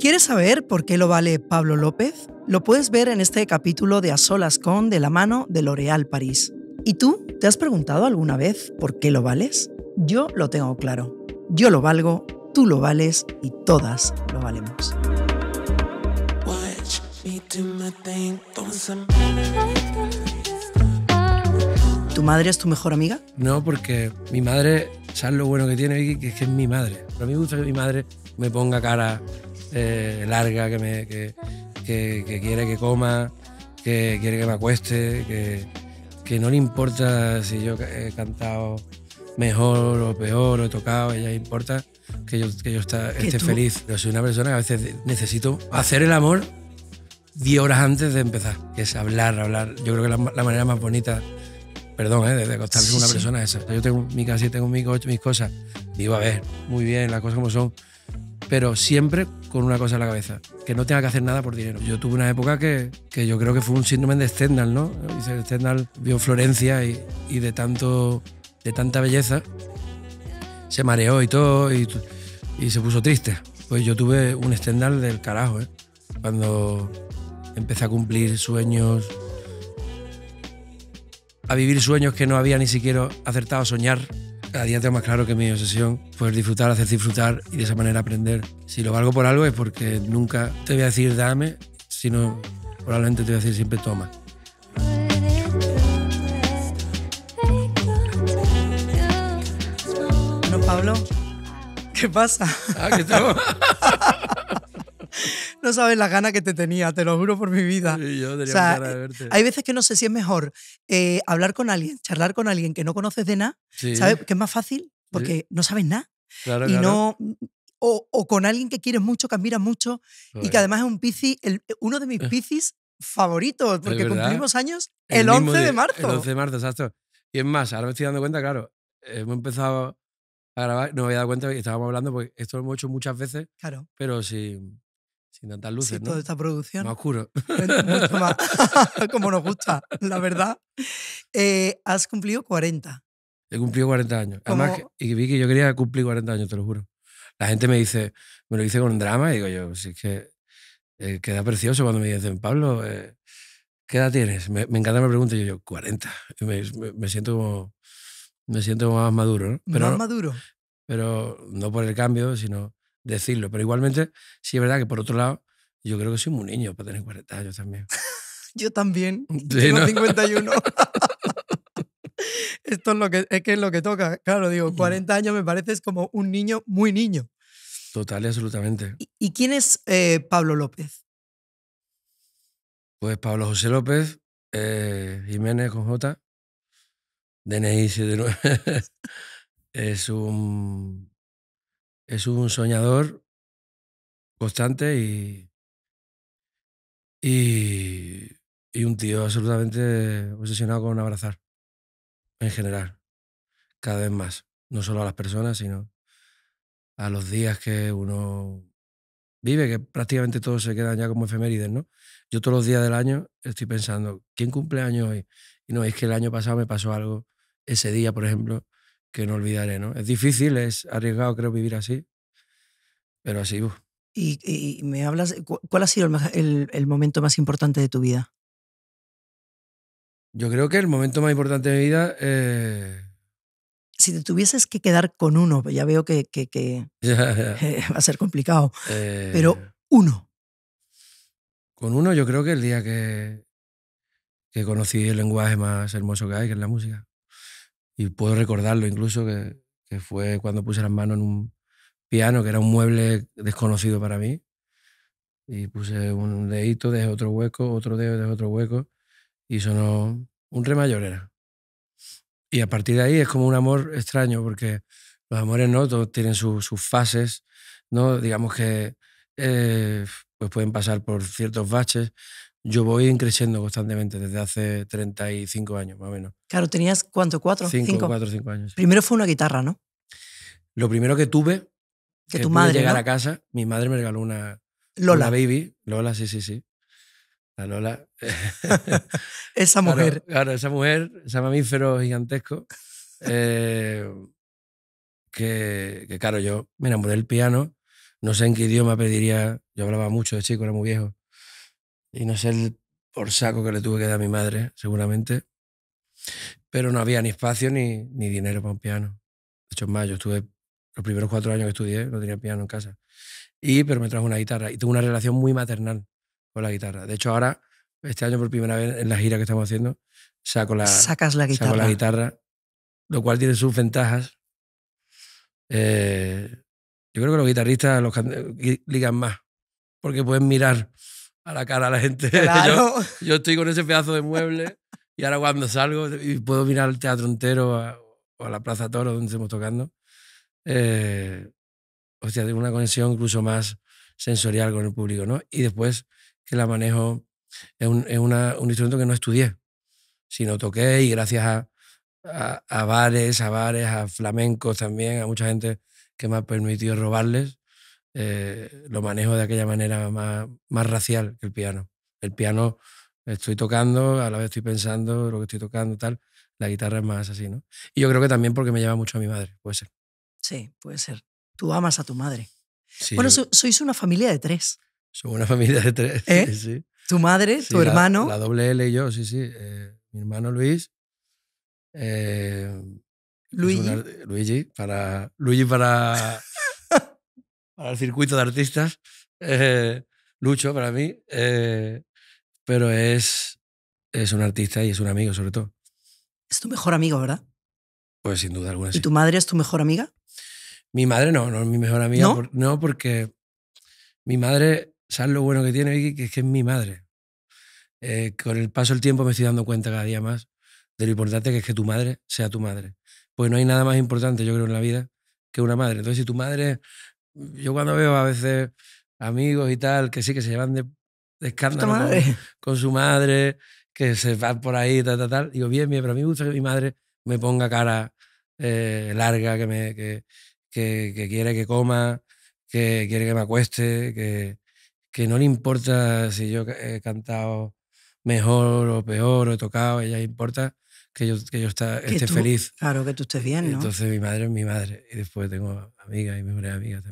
¿Quieres saber por qué lo vale Pablo López? Lo puedes ver en este capítulo de A Solas con de la mano de L'Oréal París. ¿Y tú te has preguntado alguna vez por qué lo vales? Yo lo tengo claro. Yo lo valgo, tú lo vales y todas lo valemos. ¿Tu madre es tu mejor amiga? No, porque mi madre, ¿sabes lo bueno que tiene que es mi madre. Pero a mí me gusta que mi madre me ponga cara eh, larga, que, me, quiere que coma, que quiere que me acueste, que, no le importa si yo he cantado mejor o peor o he tocado, ella importa que yo, yo esté feliz. Yo soy una persona que a veces necesito hacer el amor 10 horas antes de empezar, que es hablar, hablar. Yo creo que es la manera más bonita Perdón, ¿eh? de costarse una persona esa. Yo tengo mi casa y tengo mis, mis cosas. Digo, a ver, muy bien, las cosas como son. Pero siempre con una cosa en la cabeza, que no tenga que hacer nada por dinero. Yo tuve una época que, que yo creo que fue un síndrome de Stendhal, ¿no? Stendhal vio Florencia y, y, de, tanto, de tanta belleza se mareó y todo y, y se puso triste. Pues yo tuve un Stendhal del carajo, ¿eh? Cuando empecé a cumplir sueños, a vivir sueños que no había ni siquiera acertado a soñar. Cada día tengo más claro que mi obsesión pues disfrutar, hacer disfrutar y de esa manera aprender. Si lo valgo por algo es porque nunca te voy a decir dame, sino probablemente te voy a decir siempre toma. ¿No Pablo, ¿qué pasa? Ah, ¿qué No sabes la ganas que te tenía, te lo juro por mi vida. Sí, yo tenía ganas de eh, verte. Hay veces que no sé si es mejor eh, hablar con alguien, charlar con alguien que no conoces de nada, ¿sabes? Que es más fácil porque no sabes nada. Claro, y no mm, o, con alguien que quieres mucho, que admiras mucho y que además es un piscis, uno de mis piscis favoritos, porque cumplimos años el, 11 de, marzo. El 11 de marzo, exacto. Y es más, ahora me estoy dando cuenta, claro, hemos empezado a grabar, no me había dado cuenta y estábamos hablando, porque esto lo hemos hecho muchas veces, claro. pero sí sin tantas luces, ¿no? Toda esta producción. Más oscuro. Mucho como nos gusta, la verdad. Eh, has cumplido 40. He cumplido 40 años. Además, y vi que yo quería cumplir 40 años, te lo juro. La gente me dice, me lo dice con drama, y digo yo, es que eh, queda precioso cuando me dicen, Pablo, eh, ¿qué edad tienes? Me, encanta me pregunta, y yo, 40. me, siento como, me siento más maduro, Pero, más maduro. Pero no por el cambio, sino decirlo. Pero igualmente, sí es verdad que por otro lado, yo creo que soy muy niño para tener 40 años también. yo también. tengo 51. Esto es lo que es, lo que toca. Claro, digo, 40 años me pareces como un niño muy niño. Total y absolutamente. ¿Y, quién es eh, Pablo López? Pues Pablo José López, eh, Jiménez con J, DNI es un es un soñador constante y, y, un tío absolutamente obsesionado con abrazar en general, cada vez más, no solo a las personas, sino a los días que uno vive, que prácticamente todos se quedan ya como efemérides, ¿no? Yo todos los días del año estoy pensando, ¿quién cumple años hoy? Y no, es que el año pasado me pasó algo, ese día, por ejemplo, que no olvidaré, ¿no? Es difícil, es arriesgado, creo, vivir así, pero así. Y, me hablas, ¿cuál ha sido el, momento más importante de tu vida? Yo creo que el momento más importante de mi vida... Eh, si te tuvieses que quedar con uno, ya veo que, va a ser complicado, pero eh. uno. Con uno yo creo que el día que, que conocí el lenguaje más hermoso que hay, que es la música y puedo recordarlo incluso, que, fue cuando puse las manos en un piano, que era un mueble desconocido para mí, y puse un dedito, dejé otro hueco, otro dedo, dejé otro hueco, y sonó un re mayor era. Y a partir de ahí es como un amor extraño, porque los amores no todos tienen sus fases, ¿no? digamos que eh, pues pueden pasar por ciertos baches, yo voy creciendo constantemente desde hace 35 años, más o menos. Claro, tenías cuánto, cuatro, cinco, cinco. Cuatro, cinco años. Primero fue una guitarra, ¿no? Lo primero que tuve, que, tu madre llegar a casa, mi madre me regaló una Lola, baby, Lola, sí, sí, sí. La Lola. esa mujer. Claro, esa mujer, ese mamífero gigantesco. Eh, que, que, claro, yo me enamoré del piano. No sé en qué idioma pediría. Yo hablaba mucho de chico, era muy viejo. Y no sé el por saco que le tuve que dar a mi madre, seguramente. Pero no había ni espacio ni, ni dinero para un piano. De hecho, más, yo estuve los primeros cuatro años que estudié, no tenía piano en casa. Y, pero me trajo una guitarra y tuve una relación muy maternal con la guitarra. De hecho, ahora, este año por primera vez en la gira que estamos haciendo, saco la, Sacas la guitarra. lo cual tiene sus ventajas. Eh, yo creo que los guitarristas los eh, ligan más, porque pueden mirar a la cara a la gente. yo, yo, estoy con ese pedazo de mueble y ahora cuando salgo y puedo mirar el teatro entero o a la Plaza Toro donde estemos tocando, eh, o sea, tengo una conexión incluso más sensorial con el público, ¿no? Y después que la manejo, es un, es una, un instrumento que no estudié, sino toqué y gracias a, a, a bares, a bares, a flamencos también, a mucha gente que me ha permitido robarles, eh, lo manejo de aquella manera más, racial que el piano. El piano estoy tocando, a la vez estoy pensando lo que estoy tocando, tal. La guitarra es más así, ¿no? Y yo creo que también porque me lleva mucho a mi madre, puede ser. Sí, puede ser. Tú amas a tu madre. bueno, sois una familia de tres. Somos una familia de tres. ¿Eh? Tu madre, tu hermano. La doble L y yo, sí, sí. Eh, mi hermano Luis. Luigi. Luigi para. Luigi para. para el circuito de artistas. Eh, Lucho, para mí. Eh, pero es, es un artista y es un amigo, sobre todo. Es tu mejor amigo, ¿verdad? Pues sin duda alguna. ¿Y tu madre es tu mejor amiga? Mi madre no, no es mi mejor amiga. ¿No? porque mi madre, ¿sabes lo bueno que tiene, Que es que es mi madre. Eh, con el paso del tiempo me estoy dando cuenta cada día más de lo importante que es que tu madre sea tu madre. Pues no hay nada más importante, yo creo, en la vida que una madre. Entonces, si tu madre yo cuando veo a veces amigos y tal, que sí, que se llevan de, de escándalo con, su madre, que se van por ahí, tal, tal, tal. Digo, bien, bien, pero a mí me gusta que mi madre me ponga cara eh, larga, que, me, que, que, quiere que coma, que quiere que me acueste, que, que no le importa si yo he cantado mejor o peor o he tocado, ella le importa que yo, que yo esté feliz. Claro, que tú estés bien, ¿no? Entonces mi madre es mi madre y después tengo amiga y mi amiga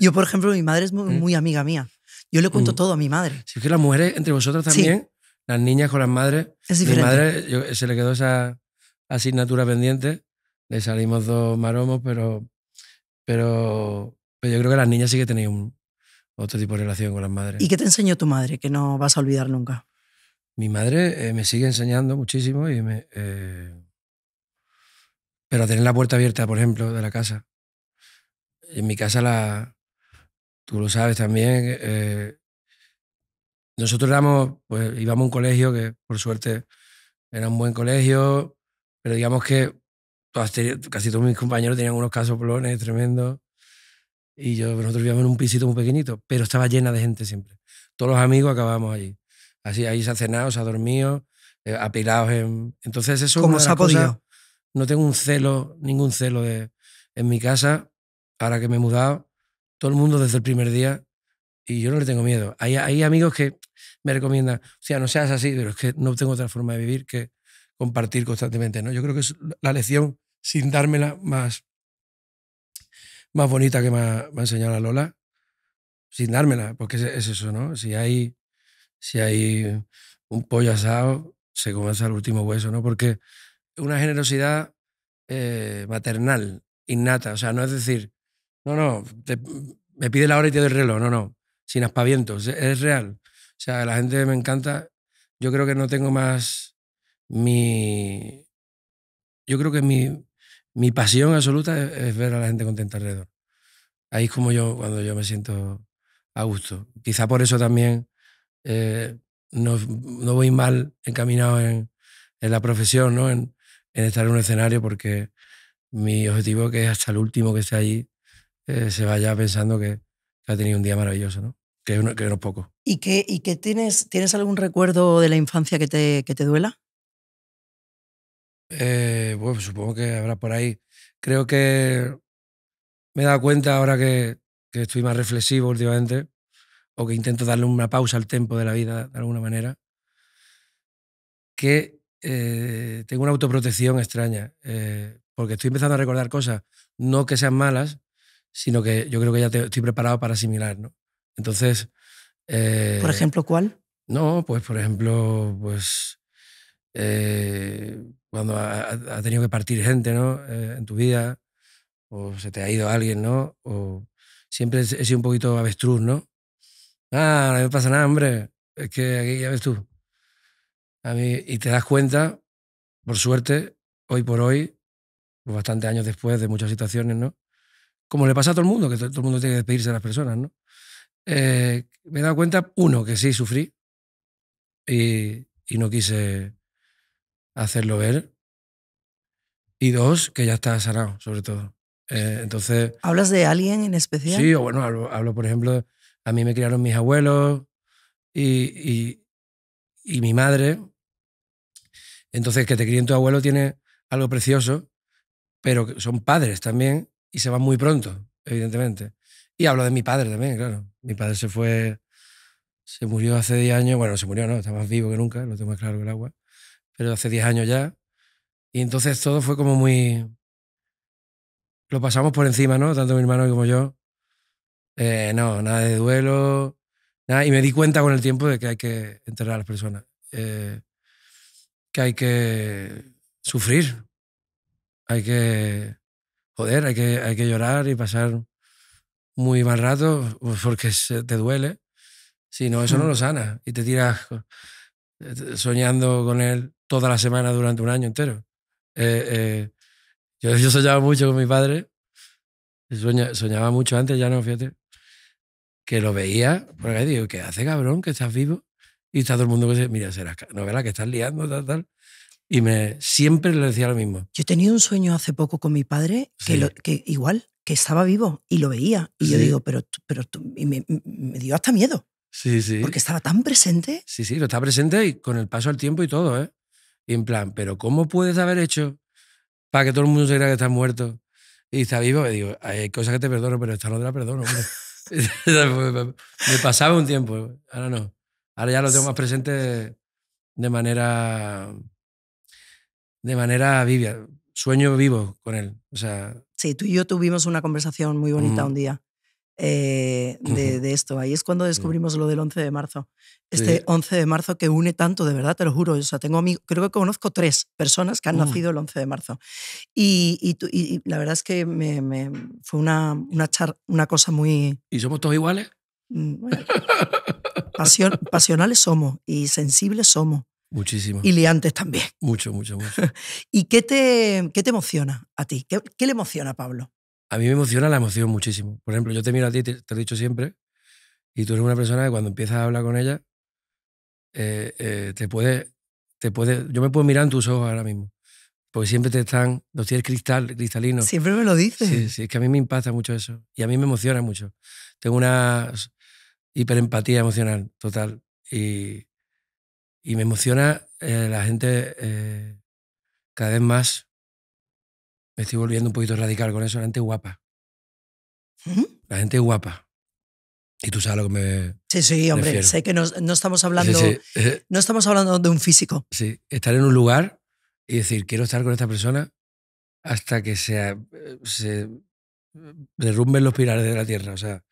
Yo, por ejemplo, mi madre es ¿Mm? muy, amiga mía. Yo le cuento mm. todo a mi madre. Si es que las mujeres entre vosotras también, las niñas con las madres. Es Mi madre se le quedó esa asignatura pendiente. Le salimos dos maromos, pero, pero, yo creo que las niñas sí que tenéis otro tipo de relación con las madres. ¿Y qué te enseñó tu madre que no vas a olvidar nunca? Mi madre eh, me sigue enseñando muchísimo y me, eh, pero tener la puerta abierta, por ejemplo, de la casa. En mi casa, la, tú lo sabes también, eh, nosotros pues íbamos a un colegio que por suerte era un buen colegio, pero digamos que casi todos mis compañeros tenían unos casoplones tremendos y yo, nosotros vivíamos en un pisito muy pequeñito, pero estaba llena de gente siempre. Todos los amigos acabábamos allí. Así, ahí se ha cenado, se ha dormido, eh, apilados en... Entonces eso... Como se ha podido no tengo un celo, ningún celo de, en mi casa, ahora que me he mudado, todo el mundo desde el primer día y yo no le tengo miedo. Hay, hay amigos que me recomiendan, o sea, no seas así, pero es que no tengo otra forma de vivir que compartir constantemente. ¿no? Yo creo que es la lección, sin dármela, más, más bonita que me ha, enseñado Lola, sin dármela, porque es, es, eso, ¿no? Si hay, si hay un pollo asado, se come hasta el último hueso, ¿no? Porque una generosidad eh, maternal, innata. O sea, no es decir, no, no, me pide la hora y te doy el reloj. No, no, sin aspavientos, e-, es, real. O sea, la gente me encanta. Yo creo que no tengo más mi... Yo creo que mi, mi pasión absoluta es, ver a la gente contenta alrededor. Ahí es como yo, cuando yo me siento a gusto. Quizá por eso también eh, no, no, voy mal encaminado en, en la profesión, ¿no? en estar en un escenario porque mi objetivo es hasta el último que esté allí eh, se vaya pensando que, ha tenido un día maravilloso, ¿no? Que, uno, que no poco. ¿Y qué y tienes, tienes algún recuerdo de la infancia que te, que te duela? Eh, bueno, pues supongo que habrá por ahí. Creo que me he dado cuenta ahora que, que, estoy más reflexivo últimamente, o que intento darle una pausa al tiempo de la vida de alguna manera, que eh, tengo una autoprotección extraña, eh, porque estoy empezando a recordar cosas, no que sean malas, sino que yo creo que ya estoy preparado para asimilar, ¿no? Entonces... ¿Por eh, ejemplo cuál? No, pues por ejemplo, pues cuando ha, tenido que partir gente, ¿no? en tu vida, o se te ha ido alguien, ¿no? O siempre he sido un poquito avestruz, ¿no? Ah, no me pasa nada, hombre. Es que aquí ya ves tú y te das cuenta, por suerte, hoy por hoy, pues bastantes años después de muchas situaciones, ¿no? Como le pasa a todo el mundo, que todo, el mundo tiene que despedirse de las personas, ¿no? Eh, me he dado cuenta, uno, que sí sufrí y, y no quise hacerlo ver. Y dos, que ya está sanado, sobre todo. Eh, entonces. ¿Hablas de alguien en especial? Sí, o bueno, hablo, hablo, por ejemplo, a mí me criaron mis abuelos y, y, y mi madre, entonces, que te críen tu abuelo tiene algo precioso, pero son padres también y se van muy pronto, evidentemente. Y hablo de mi padre también, claro. Mi padre se fue, se murió hace 10 años, bueno, se murió, no, está más vivo que nunca, lo tengo más claro que el agua, pero hace 10 años ya. Y entonces todo fue como muy... Lo pasamos por encima, ¿no? Tanto mi hermano como yo. Eh, no, nada de duelo. Nada. Y me di cuenta con el tiempo de que hay que enterrar a las personas. Eh, que hay que sufrir, hay que joder, hay que, hay que llorar y pasar muy mal rato pues, porque te duele. Si no, eso no lo sana y te tiras soñando con él toda la semana durante un año entero. Eh, eh, yo, soñaba mucho con mi padre, soñaba, mucho antes, ya no, fíjate, que lo veía, porque digo, ¿qué hace cabrón que estás vivo? Y está todo el mundo que dice, mira, será novela que estás liando, tal, tal. Y me, siempre le decía lo mismo. Yo he tenido un sueño hace poco con mi padre que, igual, que estaba vivo y lo veía. Y yo digo, pero, pero y me, dio hasta miedo. Sí, sí. Porque estaba tan presente. Sí, sí, lo está presente y con el paso del tiempo y todo, ¿eh? Y en plan, pero ¿cómo puedes haber hecho para que todo el mundo se crea que estás muerto y está vivo? Y digo, hay cosas que te perdono, pero esta no te la perdono. me pasaba un tiempo, ahora no. Ahora ya lo tengo más presente de manera, de manera vivia. Sueño vivo con él. O sea, sí, tú y yo tuvimos una conversación muy bonita un día. Eh, de, esto. Ahí es cuando descubrimos lo del 11 de marzo. Este 11 de marzo que une tanto, de verdad, te lo juro. O sea, tengo creo que conozco tres personas que han uh. nacido el 11 de marzo. Y, y, la verdad es que me, fue una, una, una cosa muy... ¿Y somos todos iguales? Mm, bueno, pasionales somos y sensibles somos. Muchísimo. Y liantes también. Mucho, mucho, mucho. ¿Y qué te, qué te emociona a ti? ¿Qué, le emociona a Pablo? A mí me emociona la emoción muchísimo. Por ejemplo, yo te miro a ti, te, lo he dicho siempre, y tú eres una persona que cuando empiezas a hablar con ella, eh, eh, te puede, te puede, yo me puedo mirar en tus ojos ahora mismo, porque siempre te están, los tienes cristal, cristalinos. Siempre me lo dices. Sí, sí, es que a mí me impacta mucho eso, y a mí me emociona mucho. Tengo unas hiperempatía emocional total. Y, me emociona eh, la gente eh, cada vez más. Me estoy volviendo un poquito radical con eso. La gente guapa. La gente guapa. Y tú sabes lo que me. Sí, sí, hombre. Sé que no, no estamos hablando. Eh. No estamos hablando de un físico. Sí, estar en un lugar y decir, quiero estar con esta persona hasta que se, se derrumben los pilares de la tierra. O sea,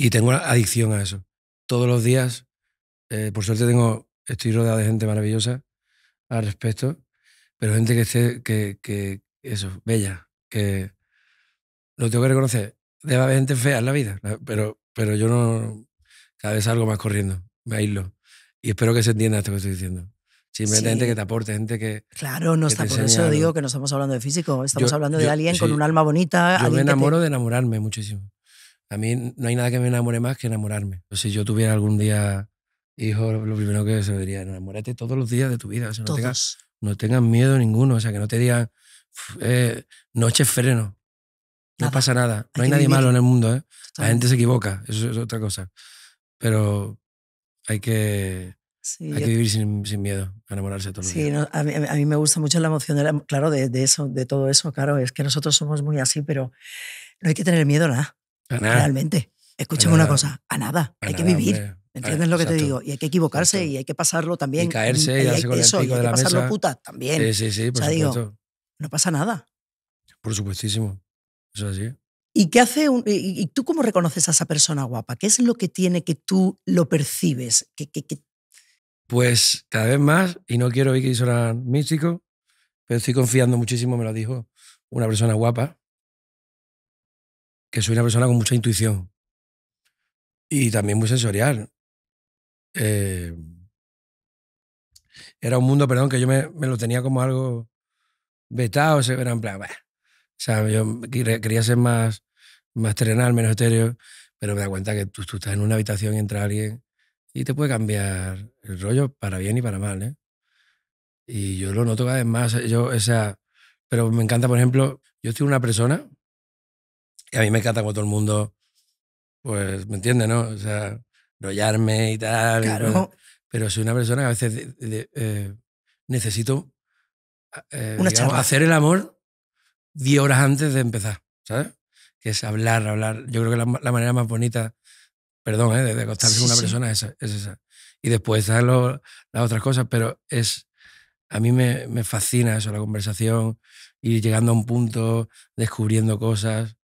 y tengo una adicción a eso. Todos los días, eh, por suerte tengo, estoy rodeado de gente maravillosa al respecto, pero gente que esté, que, eso, bella, que lo tengo que reconocer. Debe haber gente fea en la vida, pero, pero yo no, cada vez salgo más corriendo, me aíslo. Y espero que se entienda esto que estoy diciendo. Simplemente gente que te aporte, gente que. Claro, no está, por eso digo que no estamos hablando de físico, estamos hablando de alguien con un alma bonita. Yo me enamoro de enamorarme muchísimo. A mí no hay nada que me enamore más que enamorarme. Pues si yo tuviera algún día hijo, lo primero que se me diría, enamórate todos los días de tu vida. no, tengas, no, tengas, miedo ninguno. O sea, que no te digan, eh, noche freno. No pasa nada. No hay, nadie malo en el mundo. ¿eh? La gente se equivoca. Eso es otra cosa. Pero hay que, Hay que vivir sin, sin miedo, enamorarse todo sí, a, mí, a, mí, me gusta mucho la emoción, claro, de, de, eso, de todo eso, claro, es que nosotros somos muy así, pero no hay que tener miedo nada. Realmente. Escúchame una cosa, a nada. hay que vivir. ¿Entiendes lo que te digo? Y hay que equivocarse y hay que pasarlo también. Y mm, caerse y, eso, pasarlo puta también. Sí, sí, sí, o sea, Digo, no pasa nada. Por supuestísimo. Eso es así. ¿Y qué hace y, tú cómo reconoces a esa persona guapa? ¿Qué es lo que tiene que tú lo percibes? que Pues cada vez más, y no quiero ir que sonar místico, pero estoy confiando muchísimo, me lo dijo una persona guapa, que soy una persona con mucha intuición y también muy sensorial. Eh, era un mundo, perdón, que yo me, lo tenía como algo vetado, se en plan, o sea, yo quería ser más, más terrenal, menos estéreo, pero me da cuenta que tú, estás en una habitación y entra alguien y te puede cambiar el rollo para bien y para mal, ¿eh? Y yo lo noto cada vez más, yo, o pero me encanta, por ejemplo, yo estoy una persona y a mí me encanta como todo el mundo, pues, ¿me entiende no? O sea, rollarme y tal. Claro. pero soy una persona que a veces eh, necesito ah, eh, hacer el amor 10 horas antes de empezar, ¿sabes? Que es hablar, hablar. Yo creo que la, manera más bonita, perdón, ¿eh? de, acostarse con una persona es esa, Y después están las otras cosas, pero es. A mí me, me fascina eso, la conversación, ir llegando a un punto, descubriendo cosas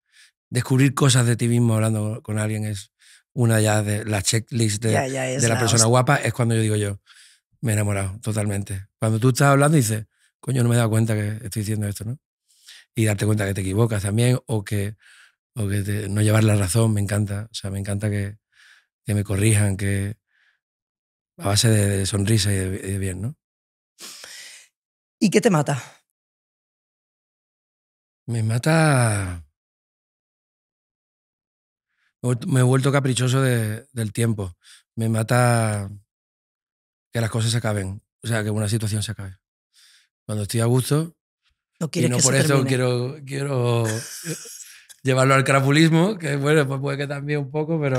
descubrir cosas de ti mismo hablando con alguien es una ya de la checklist de, la, persona guapa, es cuando yo digo yo, me he enamorado totalmente. Cuando tú estás hablando dices, coño, no me he dado cuenta que estoy diciendo esto, ¿no? Y darte cuenta que te equivocas también o que, o que no llevar la razón, me encanta. O sea, me encanta que, que me corrijan, que a base de, sonrisa y de bien, ¿no? ¿Y qué te mata? Me mata me he vuelto caprichoso del tiempo. Me mata que las cosas se acaben. O sea, que una situación se acabe. Cuando estoy a gusto. No no por eso quiero, quiero llevarlo al crapulismo, que bueno, pues puede que también un poco, pero,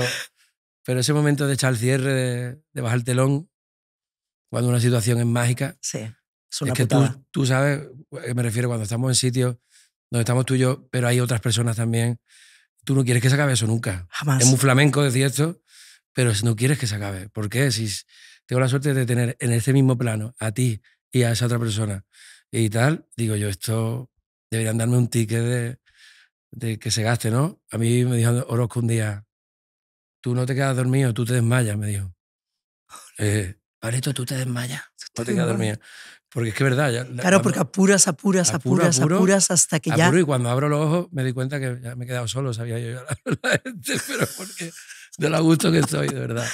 pero ese momento de echar el cierre, de, bajar el telón, cuando una situación es mágica. Sí. Es, es que tú, tú, sabes, eh, me refiero cuando estamos en sitios donde estamos tú y yo, pero hay otras personas también tú no quieres que se acabe eso nunca. Jamás. Es muy flamenco decir esto, pero no quieres que se acabe. ¿Por qué? Si tengo la suerte de tener en ese mismo plano a ti y a esa otra persona y tal, digo yo, esto deberían darme un ticket de, que se gaste, ¿no? A mí me dijo Orozco un día, tú no te quedas dormido, tú te desmayas, me dijo. Eh, Pareto, tú te desmayas. tú te quedas dormido. Porque es que es verdad. claro, porque apuras, apuras, apuras, apuras hasta que ya. y cuando abro los ojos me di cuenta que ya me he quedado solo, sabía yo llorar la gente, pero porque de lo gusto que estoy, de verdad.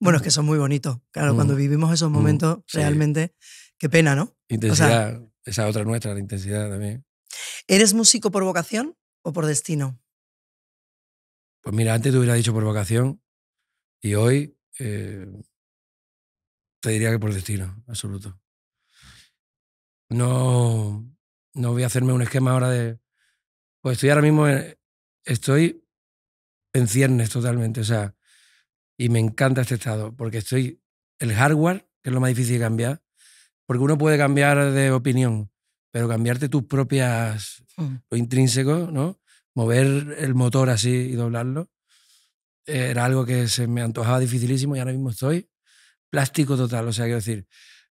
Bueno, es que son muy bonitos. Claro, cuando mm, vivimos esos mm, momentos, realmente, qué pena, ¿no? Intensidad, esa otra nuestra, la intensidad también. ¿Eres músico por vocación o por destino? Pues mira, antes te hubiera dicho por vocación y hoy eh, te diría que por destino, absoluto. No, no voy a hacerme un esquema ahora de... Pues estoy ahora mismo, en, eh, estoy en ciernes totalmente, o sea, y me encanta este estado, porque estoy, el hardware, que es lo más difícil de cambiar, porque uno puede cambiar de opinión, pero cambiarte tus propias, mm. lo intrínseco, ¿no? Mover el motor así y doblarlo, eh, era algo que se me antojaba dificilísimo y ahora mismo estoy plástico total, o sea, quiero decir,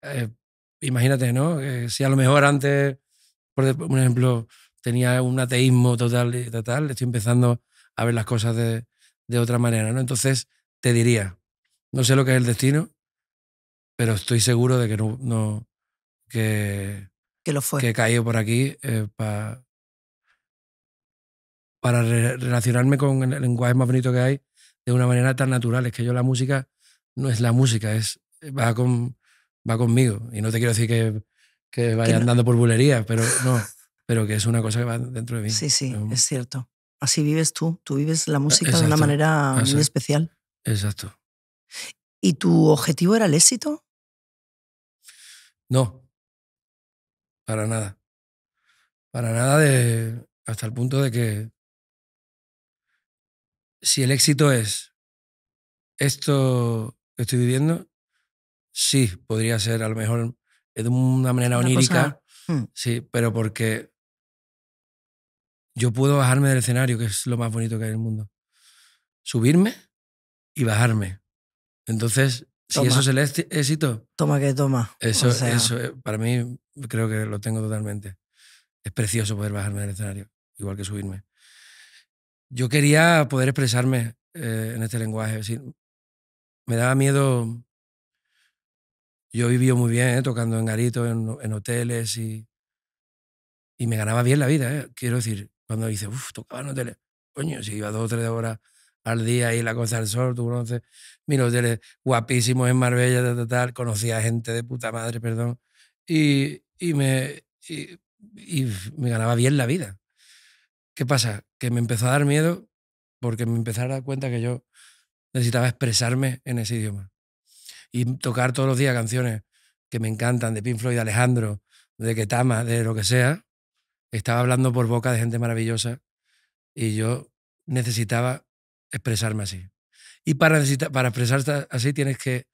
eh, imagínate, ¿no? Eh, si a lo mejor antes, por, ejemplo, tenía un ateísmo total y total, estoy empezando a ver las cosas de, otra manera, ¿no? Entonces, te diría, no sé lo que es el destino, pero estoy seguro de que no, que, lo fue. Que he caído por aquí eh, para relacionarme con el lenguaje más bonito que hay de una manera tan natural. Es que yo la música no es la música, es va con, va conmigo. Y no te quiero decir que, que vaya andando por bulerías, pero no, pero que es una cosa que va dentro de mí. Sí, sí, es, cierto. Así vives tú, tú vives la música de una manera muy especial. Exacto. ¿Y tu objetivo era el éxito? No, para nada. Para nada de, hasta el punto de que si el éxito es esto que estoy viviendo, sí, podría ser a lo mejor eh, de una manera onírica, mm. sí, pero porque yo puedo bajarme del escenario, que es lo más bonito que hay en el mundo. Subirme y bajarme. Entonces, si eso es el éxito. Toma que toma. Eso, eso, eh, para mí, creo que lo tengo totalmente. Es precioso poder bajarme del escenario, igual que subirme. Yo quería poder expresarme eh, en este lenguaje. me daba miedo yo vivía muy bien, ¿eh? tocando en garitos, en, hoteles y, y me ganaba bien la vida. ¿eh? Quiero decir, cuando dices, uff, tocaba en hoteles, coño, si iba dos o tres horas al día y la cosa del sol, tú conoces mira hoteles guapísimos en Marbella, tal, tal, tal, conocía gente de puta madre, perdón, y, me, me ganaba bien la vida. ¿Qué pasa? Que me empezó a dar miedo porque me empezaba a dar cuenta que yo necesitaba expresarme en ese idioma y tocar todos los días canciones que me encantan, de Pink Floyd, de Alejandro, de Ketama, de lo que sea, estaba hablando por boca de gente maravillosa y yo necesitaba expresarme así. Y para, para expresarte así tienes que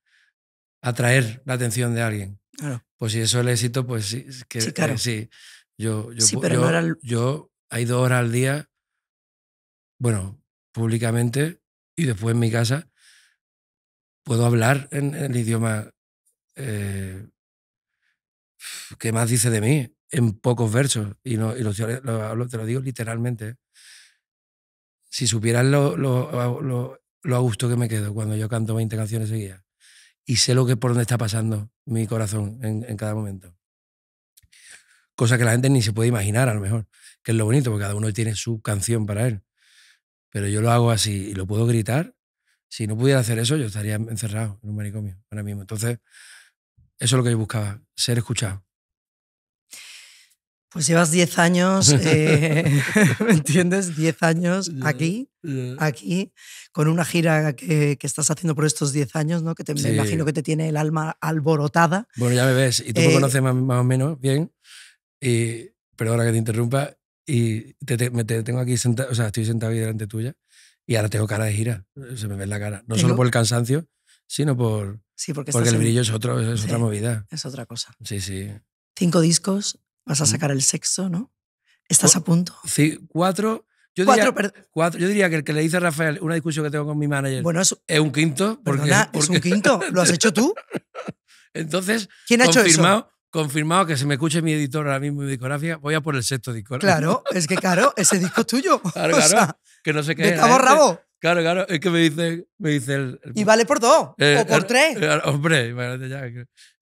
atraer la atención de alguien. Claro. Pues si eso es el éxito, pues sí. Que, sí, eh, claro. sí. Yo, yo, pero yo hay dos horas al día, bueno, públicamente y después en mi casa, puedo hablar en el idioma eh, que más dice de mí en pocos versos y, no, te lo digo literalmente. Si supieras lo, a gusto que me quedo cuando yo canto 20 canciones seguidas y sé lo que por dónde está pasando mi corazón en, en cada momento. Cosa que la gente ni se puede imaginar a lo mejor, que es lo bonito, porque cada uno tiene su canción para él. Pero yo lo hago así y lo puedo gritar si no pudiera hacer eso, yo estaría encerrado en un manicomio ahora mismo. Entonces, eso es lo que yo buscaba, ser escuchado. Pues llevas 10 años, eh, ¿me entiendes? 10 años aquí, aquí, con una gira que, que estás haciendo por estos 10 años, ¿no? Que te, me imagino que te tiene el alma alborotada. Bueno, ya me ves, y tú me eh, conoces más, o menos bien, pero ahora que te interrumpa, y te, te, me, tengo aquí sentado, o sea, estoy sentado ahí delante tuya, y ahora tengo cara de gira, eh, se me ve en la cara. No solo por el cansancio, sino por. porque, el brillo es, otro, es otra movida. Es otra cosa. Sí, sí. Cinco discos, vas a mm. sacar el sexto, ¿no? Estás a punto. Sí, cuatro. Yo, cuatro, diría, yo diría que el que le dice a Rafael una discusión que tengo con mi manager bueno, es, un quinto. es un quinto. ¿Lo has hecho tú? Entonces, ¿Quién ha hecho eso? confirmado que se me escuche mi editor ahora mismo, mi discografía, voy a por el sexto disco. Claro, es que claro, ese disco es tuyo. Claro, claro, que no sé qué. Claro, claro, es que me dice, me dice el, Y vale por dos, eh, o por eh, tres. Eh, ah, hombre, imagínate ya.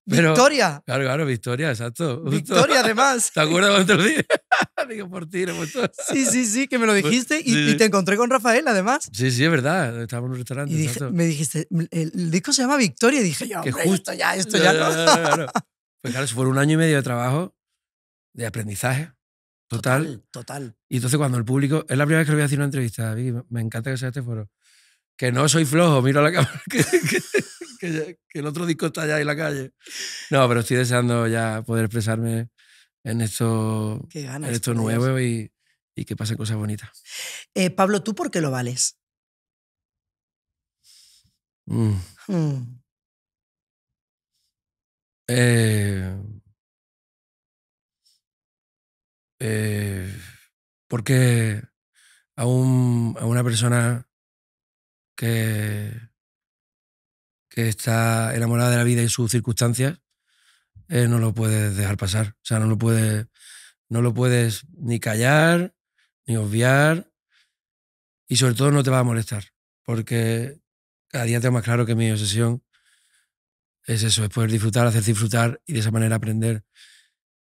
Victoria. Claro, claro, Victoria, exacto. Victoria, además. ¿Te acuerdas cuando lo dije? Digo, por ti, por todo. Sí, sí, sí, que me lo pues, dijiste y, te encontré con Rafael, además. Sí, sí, es verdad. Estábamos en un restaurante. Y me dijiste, el disco se llama Victoria y dije, yo, que justo ya, esto ya, no. Pues claro, si fue un año y medio de trabajo, de aprendizaje. Total, total. Y entonces cuando el público, es la primera vez que le voy a hacer una entrevista, Vicky, me encanta que sea este foro. Que no soy flojo, miro la cámara, que, el otro disco está allá en la calle. No, pero estoy deseando ya poder expresarme en esto, esto nuevo y, que pasen cosas bonitas. Eh, Pablo, ¿tú por qué lo vales? Mm. Hmm. Eh, eh, porque a, una persona que, que está enamorada de la vida y sus circunstancias, eh, no lo puedes dejar pasar. O sea, no lo puedes, no lo puedes ni callar, ni obviar, y sobre todo no te va a molestar, porque cada día tengo más claro que mi obsesión es eso, es poder disfrutar, hacer disfrutar y de esa manera aprender.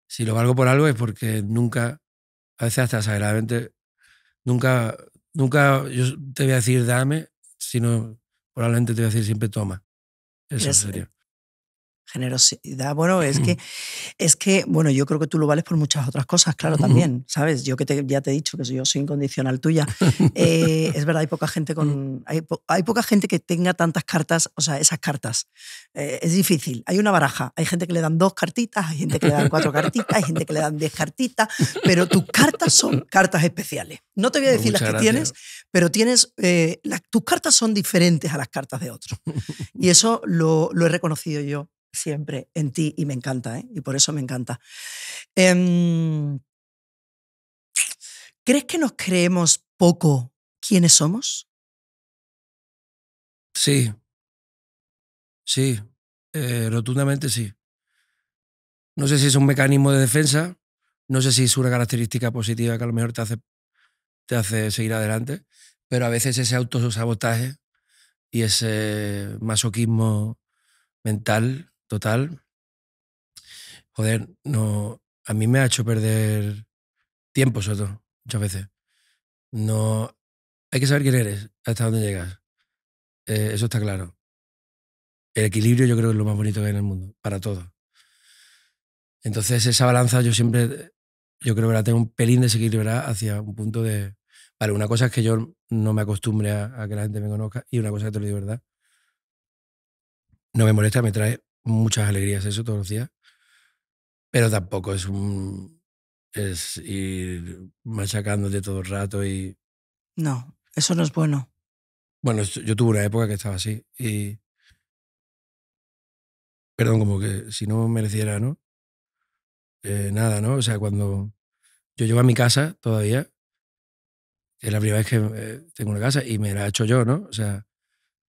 Si lo valgo por algo es porque nunca, a veces hasta sagradamente, nunca, nunca yo te voy a decir dame, sino probablemente te voy a decir siempre toma. Eso serio generosidad, bueno, es que, es que, bueno, yo creo que tú lo vales por muchas otras cosas, claro, también, ¿sabes? Yo que ya te he dicho que yo soy incondicional tuya. Eh, es verdad, hay poca gente con, hay, poca gente que tenga tantas cartas, o sea, esas cartas. Eh, es difícil, hay una baraja, hay gente que le dan dos cartitas, hay gente que le dan cuatro cartitas, hay gente que le dan diez cartitas, pero tus cartas son cartas especiales. No te voy a decir las que tienes, pero tienes, eh, tus cartas son diferentes a las cartas de otros. Y eso lo he reconocido yo siempre en ti y me encanta, ¿eh? y por eso me encanta. Em, ¿Crees que nos creemos poco quiénes somos? Sí, sí, eh, rotundamente sí. No sé si es un mecanismo de defensa, no sé si es una característica positiva que a lo mejor te hace, te hace seguir adelante, pero a veces ese autosabotaje y ese masoquismo mental total, joder, no, a mí me ha hecho perder tiempo, sobre muchas veces. No, hay que saber quién eres, hasta dónde llegas. Eh, eso está claro. El equilibrio yo creo que es lo más bonito que hay en el mundo, para todos. Entonces esa balanza yo siempre, yo creo que la tengo un pelín desequilibrada hacia un punto de, vale, una cosa es que yo no me acostumbre a, que la gente me conozca y una cosa que te lo digo verdad, no me molesta, me trae muchas alegrías eso todos los días, pero tampoco es un es ir machacándote todo el rato y no, eso no es bueno. Bueno, yo tuve una época que estaba así y perdón, como que si no mereciera, ¿no? Eh, nada, ¿no? O sea, cuando yo llevo a mi casa todavía, es la primera vez que eh, tengo una casa y me la he hecho yo, ¿no? O sea,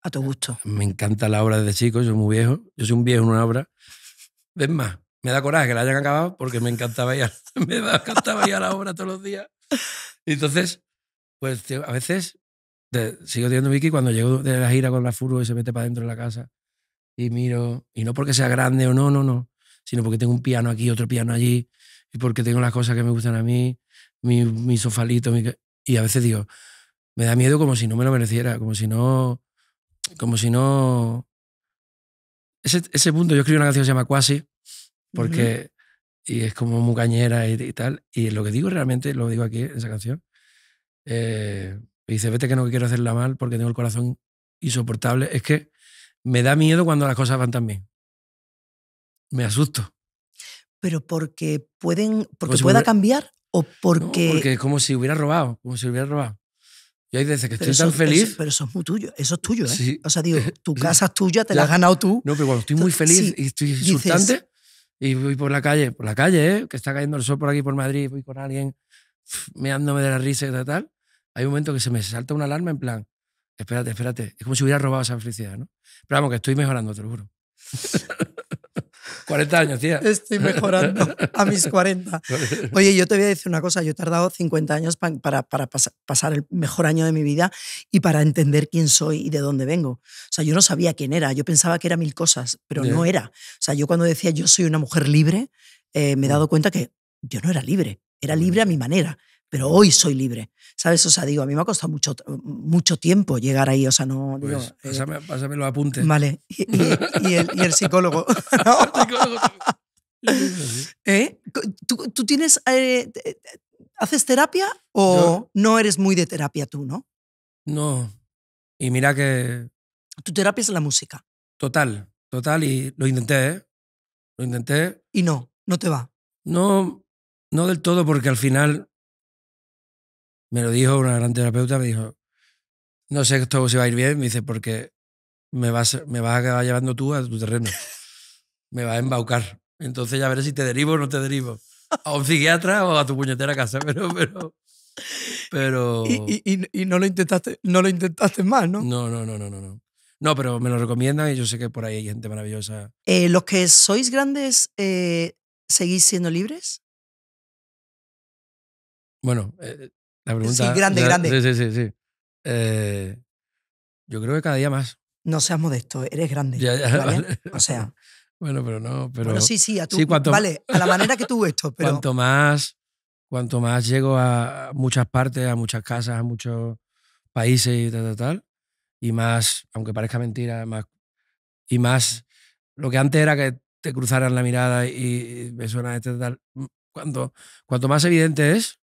a tu gusto. Me encanta la obra desde chico, yo soy muy viejo. Yo soy un viejo en una obra. Es más, me da coraje que la hayan acabado porque me encantaba ya me encantaba ya la obra todos los días. Y entonces, pues a veces sigo teniendo Vicky cuando llego de la gira con la furgo y se mete para dentro de la casa y miro, y no porque sea grande o no, no, no, sino porque tengo un piano aquí, otro piano allí, y porque tengo las cosas que me gustan a mí, mi, sofalito, y a veces digo, me da miedo como si no me lo mereciera, como si no como si no... Ese, ese punto, yo escribí una canción que se llama Quasi, porque... Y es como muy cañera y, tal. Y lo que digo realmente, lo digo aquí en esa canción, eh, dice, vete que no quiero hacerla mal porque tengo el corazón insoportable. Es que me da miedo cuando las cosas van tan bien. Me asusto. Pero porque pueden, porque pueda cambiar o porque. porque es como si hubiera robado, como si hubiera robado. Y ahí desde que estoy tan feliz. pero eso es muy tuyo, eso es tuyo, ¿eh? O sea, digo, tu casa es tuya, te la, has ganado tú. No, pero cuando estoy muy feliz y estoy insultante y voy por la calle, por la calle, ¿eh? Que está cayendo el sol por aquí, por Madrid, voy con alguien meándome de la risa y tal, tal. Hay un momento que se me salta una alarma en plan, espérate, espérate. Es como si hubiera robado esa felicidad, ¿no? Pero vamos, que estoy mejorando, te lo juro. 40 años, tía. Estoy mejorando a mis 40. Oye, yo te voy a decir una cosa. Yo he tardado 50 años para, pasar el mejor año de mi vida y para entender quién soy y de dónde vengo. O sea, yo no sabía quién era. Yo pensaba que era mil cosas, pero no era. O sea, yo cuando decía yo soy una mujer libre, eh, me he mm. dado cuenta que yo no era libre. Era libre a mi manera, pero hoy soy libre. ¿sabes? O sea, digo, a mí me ha costado mucho, mucho tiempo llegar ahí, o sea, no... Pues, eh, pásame, los apuntes. Vale, y, el, psicólogo. ¿Eh? ¿Tú, tienes... Eh, ¿Haces terapia o no. no eres muy de terapia tú, no? No. Y mira que... Tu terapia es la música. Total, total. Y lo intenté, ¿eh? Lo intenté. Y no, no te va. No, no del todo, porque al final me lo dijo una gran terapeuta, me dijo, no sé esto se va a ir bien, me dice, porque me vas, me vas a llevando tú a tu terreno. Me vas a embaucar. Entonces ya veré si te derivo o no te derivo. A un psiquiatra o a tu puñetera casa, pero... pero pero... Y, y, no lo intentaste, no lo intentaste más, ¿no? No, no, no, no, no. No, pero me lo recomiendan y yo sé que por ahí hay gente maravillosa. Eh, ¿Los que sois grandes eh, seguís siendo libres? Bueno, eh, Sí, grande, grande. Sí, sí, sí. Eh, yo creo que cada día más. No seas modesto, eres grande. O sea. Bueno, pero no. Pero, bueno, sí, sí, a tu, vale, a la manera que tú esto. Pero, cuanto más, cuanto más llego a muchas partes, a muchas casas, a muchos países y tal, tal, tal, y más, aunque parezca mentira, más y más lo que antes era que te cruzaran la mirada y, me suena este tal. Mm, cuanto, cuanto más evidente es,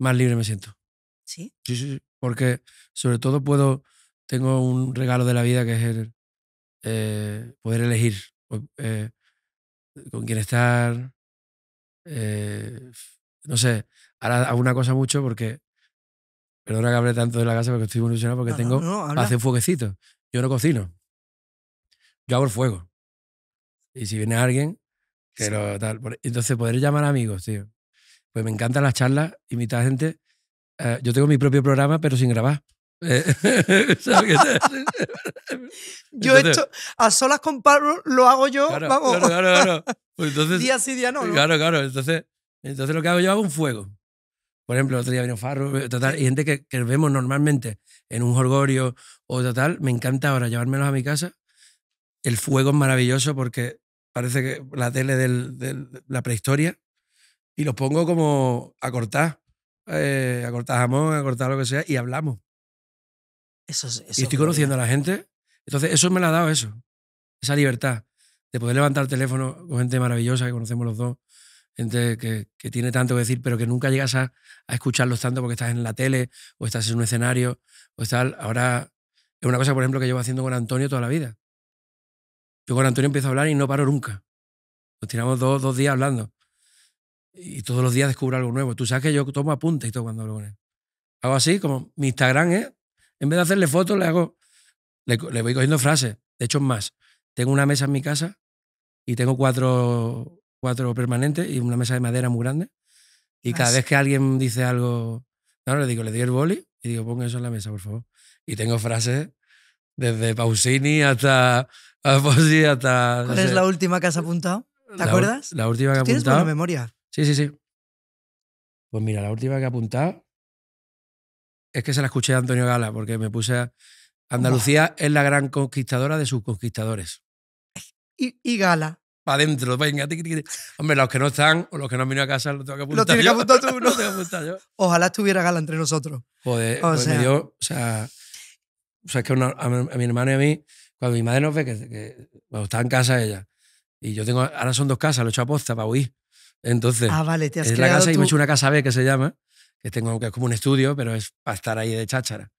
más libre me siento. ¿Sí? Sí, sí, Porque sobre todo puedo, tengo un regalo de la vida que es el, eh, poder elegir pues, eh, con quién estar. Eh, no sé, ahora hago una cosa mucho porque, perdona que hable tanto de la casa porque estoy muy porque tengo, hace fueguecito. Yo no cocino. Yo hago el fuego. Y si viene alguien, Entonces poder llamar a amigos, tío. Pues me encantan las charlas, invitar gente eh, yo tengo mi propio programa, pero sin grabar. Eh, yo esto a solas con Pablo lo hago yo, claro, vamos. Claro, claro, claro. Pues entonces, día sí, día no, Claro, claro. Entonces, entonces lo que hago yo hago un fuego. Por ejemplo, el otro día vino Farro, eh, total, y gente que, que, vemos normalmente en un jorgorio o total, me encanta ahora llevármelos a mi casa. El fuego es maravilloso porque parece que la tele de la prehistoria y los pongo como a cortar eh, a cortar jamón, a cortar lo que sea, y hablamos. y estoy conociendo a la gente. Entonces, eso me la ha dado eso, esa libertad de poder levantar el teléfono con gente maravillosa que conocemos los dos, gente que, tiene tanto que decir, pero que nunca llegas a, escucharlos tanto porque estás en la tele o estás en un escenario o tal. Ahora, es una cosa, por ejemplo, que llevo haciendo con Antonio toda la vida. Yo con Antonio empiezo a hablar y no paro nunca. Nos tiramos dos días hablando y todos los días descubro algo nuevo. Tú sabes que yo tomo apuntes todo cuando hablo con él. Hago así, como mi Instagram es, ¿eh? en vez de hacerle fotos, le hago, le, voy cogiendo frases. De hecho, es más, tengo una mesa en mi casa y tengo cuatro, cuatro permanentes y una mesa de madera muy grande. Y ah, cada vez que alguien dice algo, no, le digo, le doy el boli y digo, ponga eso en la mesa, por favor. Y tengo frases desde Pausini hasta, ¿Cuál es la última que has apuntado? ¿Te acuerdas? La última que he apuntado. Tienes buena memoria. Sí, sí, sí. Pues mira, la última que he apuntado es que se la escuché a Antonio Gala, porque me puse a Andalucía es la gran conquistadora de sus conquistadores. Y, y Gala. Para adentro, venga. Tiqui, Hombre, los que no están o los que no han venido a casa los tengo que apuntar. Lo tienes que apuntar tú, ¿no? tengo que apuntar yo. Ojalá estuviera Gala entre nosotros. Joder, o pues sea. o sea, que a, mi, hermano y a mí, cuando mi madre nos ve, que, cuando está en casa ella, y yo tengo, ahora son dos casas, lo he hecho a posta para huir. Entonces, ah, la casa hecho una casa B que se llama, que, tengo, que es como un estudio, pero es para estar ahí de cháchara.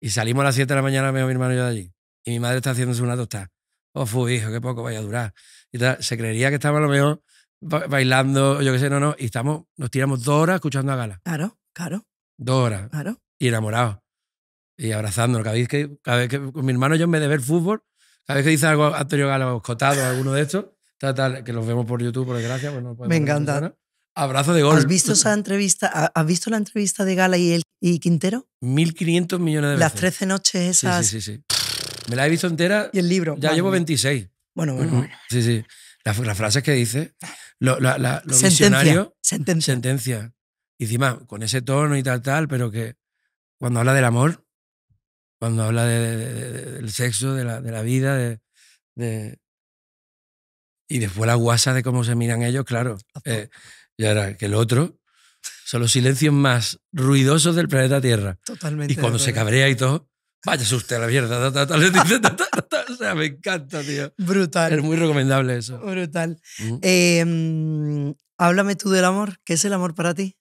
Y salimos a las 7 de la mañana, mi hermano y yo de allí. Y mi madre está haciéndose una tostada. Oh, hijo, qué poco vaya a durar. Y Se creería que estaba a lo mejor bailando, yo qué sé, no, no. Y estamos, nos tiramos dos horas escuchando a Gala. Claro, claro. Dos horas. Claro. Y enamorados. Y abrazándonos. Cada vez que, cada vez que con mi hermano yo en vez de ver fútbol, cada vez que dice algo Antonio Gala o Cotado alguno de estos, que los vemos por YouTube, por desgracia. Pues Me encanta. Abrazo de gol. ¿Has visto esa entrevista? ¿Has visto la entrevista de Gala y, y Quintero? 1.500 millones de veces. Las 13 noches esas. Sí, sí, sí. Me la he visto entera. Y el libro. Ya llevo 26. Bueno, bueno, Sí, sí. Las, frases que dice. Lo, la, sentencia, sentencia. Y encima, con ese tono y tal, tal, pero que cuando habla del amor, cuando habla del sexo, de la, la vida, de, y después la guasa de cómo se miran ellos, claro. Eh, y ahora que el otro son los silencios más ruidosos del planeta Tierra. Totalmente. Y cuando se cabrea y todo, vaya usted a la mierda. o sea, me encanta, tío. Brutal. Es muy recomendable eso. Brutal. Mm. Em, háblame tú del amor. ¿Qué es el amor para ti?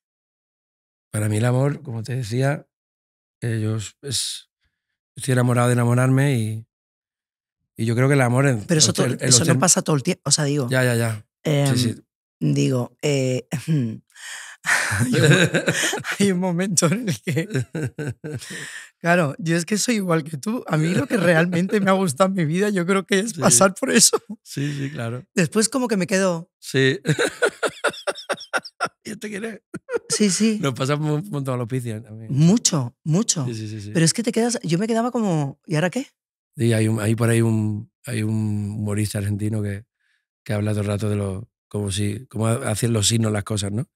Para mí el amor, como te decía, ellos eh, yo es, estoy enamorado de enamorarme y, y yo creo que el amor. En, Pero eso, no pasa todo el tiempo. O sea, digo. Ya, ya, ya. Em, digo, eh, hay, un, momento en el que. Claro, yo es que soy igual que tú. A mí lo que realmente me ha gustado en mi vida, yo creo que es pasar por eso. Sí, sí, claro. Después, como que me quedo. Sí. ¿Ya te quieres? Sí, sí. Nos pasamos un montón a los Mucho, mucho. Sí, sí, sí, Pero es que te quedas. Yo me quedaba como. ¿Y ahora qué? Sí, hay, por ahí un, hay un humorista argentino que, que habla todo el rato de lo, como si, cómo hacen los signos las cosas, ¿no?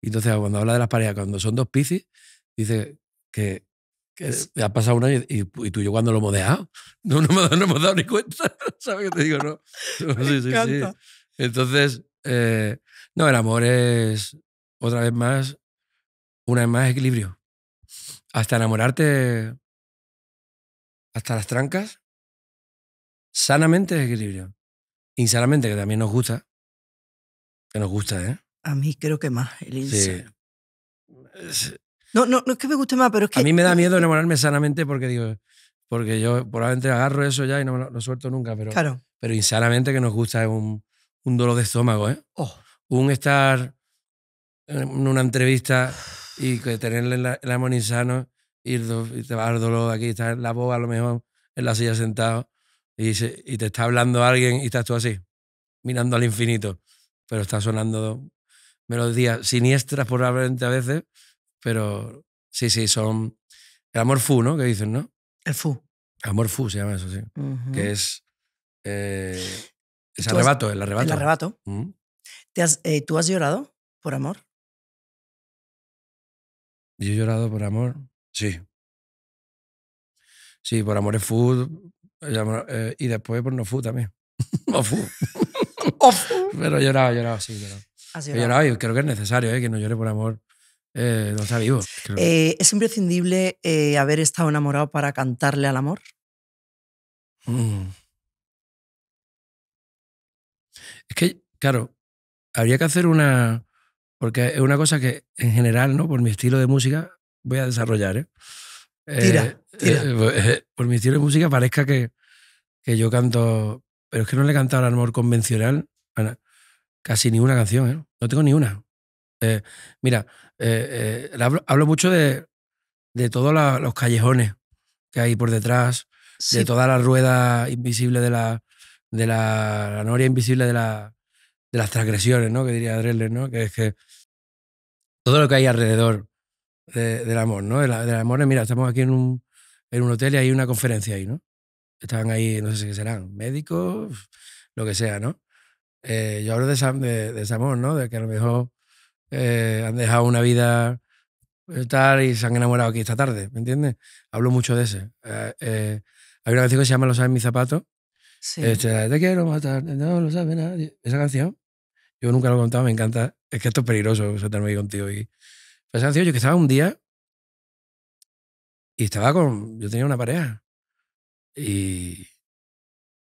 entonces cuando habla de las parejas, cuando son dos piscis, dice que, que ha pasado un año y, tú y yo cuando lo hemos dejado, no, no, hemos dado ni cuenta, ¿sabes qué te digo? No. sí, Entonces, eh, no, el amor es, otra vez más, una vez más, equilibrio. Hasta enamorarte hasta las trancas, sanamente es equilibrio. Insanamente, que también nos gusta. Que nos gusta, ¿eh? A mí creo que más, el No, no, no es que me guste más, pero es que... A mí me da miedo enamorarme sanamente porque digo, porque yo probablemente agarro eso ya y no lo, suelto nunca, pero, claro. pero insanamente que nos gusta es un, un dolor de estómago, ¿eh? Oh. Un estar en una entrevista y tenerle el amor insano y te va a dar dolor, aquí está en la boba a lo mejor, en la silla sentado, y, y te está hablando alguien y estás tú así, mirando al infinito, pero está sonando melodías siniestras probablemente a veces, pero sí, sí, son el amor fu, ¿no? Que dicen, ¿no? El fu. Amor fu se llama eso, sí. Que es... Eh, es arrebato, el arrebato. El arrebato. Mm. Eh, ¿Tú has llorado por amor? Yo he llorado por amor. Sí. Sí, por amor es Food eh, eh, y después por No Food también. no Food. Pero lloraba, lloraba, sí, lloraba. y creo que es necesario eh, que no llore por amor. Eh, no está vivo. ¿Es imprescindible haber estado enamorado para cantarle al amor? Mm. Es que, claro, habría que hacer una. Porque es una cosa que en general, ¿no? Por mi estilo de música, voy a desarrollar. ¿eh? Tira, eh, eh, pues, eh, por mi estilo de música parezca que, que, yo canto, pero es que no le he cantado al amor convencional casi ninguna canción, ¿eh? no tengo ni una. mira, hablo, mucho de, de todos los callejones que hay por detrás, de toda la rueda invisible de la, de la, la noria invisible de, la, de las transgresiones, ¿no? que diría Adrele, ¿no? que es que todo lo que hay alrededor del amor, ¿no? Del, del, amor, mira, estamos aquí en un, en un hotel y hay una conferencia ahí, ¿no? Estaban ahí, no sé qué serán, médicos, lo que sea, ¿no? Eh, yo hablo de, de, de ese amor, ¿no? De que a lo mejor eh, han dejado una vida eh, tal y se han enamorado aquí esta tarde, ¿me entiendes? Hablo mucho de ese. Eh, hay una canción que se llama Lo saben Mi zapato. Sí. Este, te quiero matar, no lo sabe nadie. Esa canción, yo nunca lo he contado, me encanta. Es que esto es peligroso, sentarme ahí contigo y pues yo que estaba un día y estaba con. Yo tenía una pareja. Y.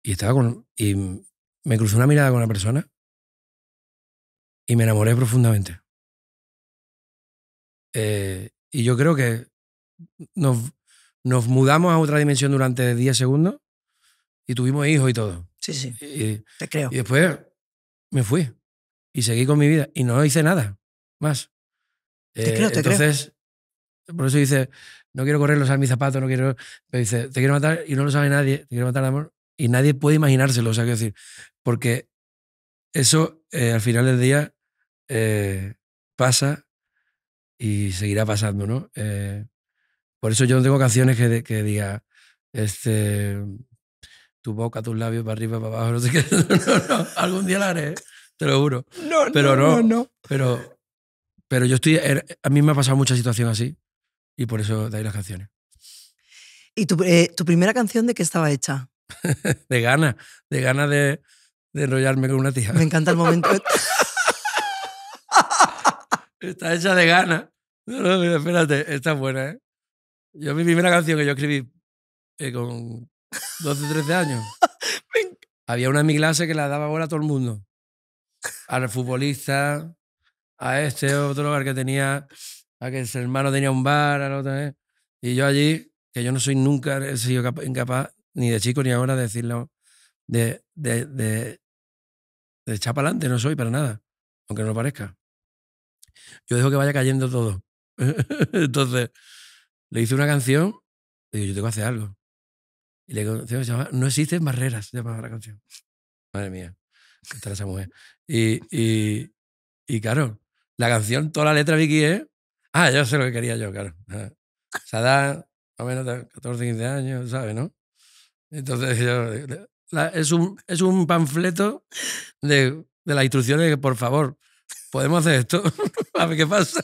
Y estaba con. Y me cruzó una mirada con una persona. Y me enamoré profundamente. Eh, y yo creo que nos, nos mudamos a otra dimensión durante 10 segundos y tuvimos hijos y todo. Sí, sí. te creo. Y después me fui y seguí con mi vida y no hice nada más. Eh, entonces, por eso dice, no quiero correr, no mis zapatos, no quiero... dice, te quiero matar y no lo sabe nadie, te quiero matar amor. Y nadie puede imaginárselo, o sea, decir, porque eso eh, al final del día eh, pasa y seguirá pasando, ¿no? por eso yo no tengo canciones que, diga, este, tu boca, tus labios, para arriba, para abajo, no sé qué. algún día la haré, te lo juro. No, pero no, no, no. Pero pero yo estoy. Er, a mí me ha pasado mucha situación así y por eso de ahí las canciones. ¿Y tu, eh, primera canción de qué estaba hecha? de gana de ganas de, enrollarme con una tía. Me encanta el momento. Este. está hecha de ganas. No, espérate, está buena, ¿eh? Yo mi primera canción que yo escribí eh, con 12, 13 años. Había una en mi clase que la daba ahora a todo el mundo. Al futbolista, a este otro lugar que tenía, a que el hermano tenía un bar, lo otro, y yo allí, que yo no soy nunca, he sido incapaz, ni de chico ni ahora, de decirlo, de, de, echar para adelante, no soy para nada, aunque no lo parezca. Yo dejo que vaya cayendo todo. Entonces, le hice una canción, y digo, yo tengo que hacer algo. Y le digo, se llama No existen barreras, se llamaba la canción. Madre mía, qué esa mujer. Y, y, y claro, la canción, toda la letra, Vicky, es. Ah, yo sé lo que quería yo, claro. O sea, da más o menos 14, 15 años, ¿sabes, no? Entonces, yo, es, un, es un panfleto de, de las instrucciones de que, por favor, podemos hacer esto, a ver qué pasa.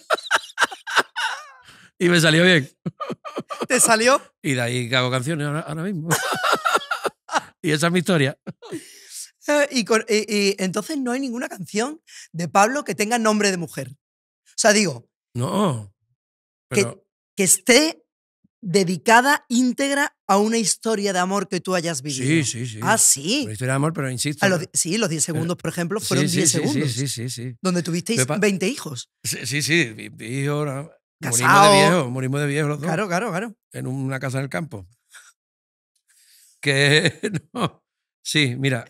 y me salió bien. ¿Te salió? Y de ahí hago canciones ahora, ahora mismo. y esa es mi historia. Y, entonces no hay ninguna canción de Pablo que tenga nombre de mujer. O sea, digo. No. Que, esté dedicada íntegra a una historia de amor que tú hayas vivido. Sí, sí, sí. Ah, sí. Una historia de amor, pero insisto. sí, los 10 segundos, por ejemplo, fueron 10 segundos. Sí, sí, sí, Donde tuvisteis 20 hijos. Sí, sí, hijos. Casado. Morimos de viejo. morimos de viejo. los dos. Claro, claro, claro. En una casa en el campo. Que no. Sí, mira,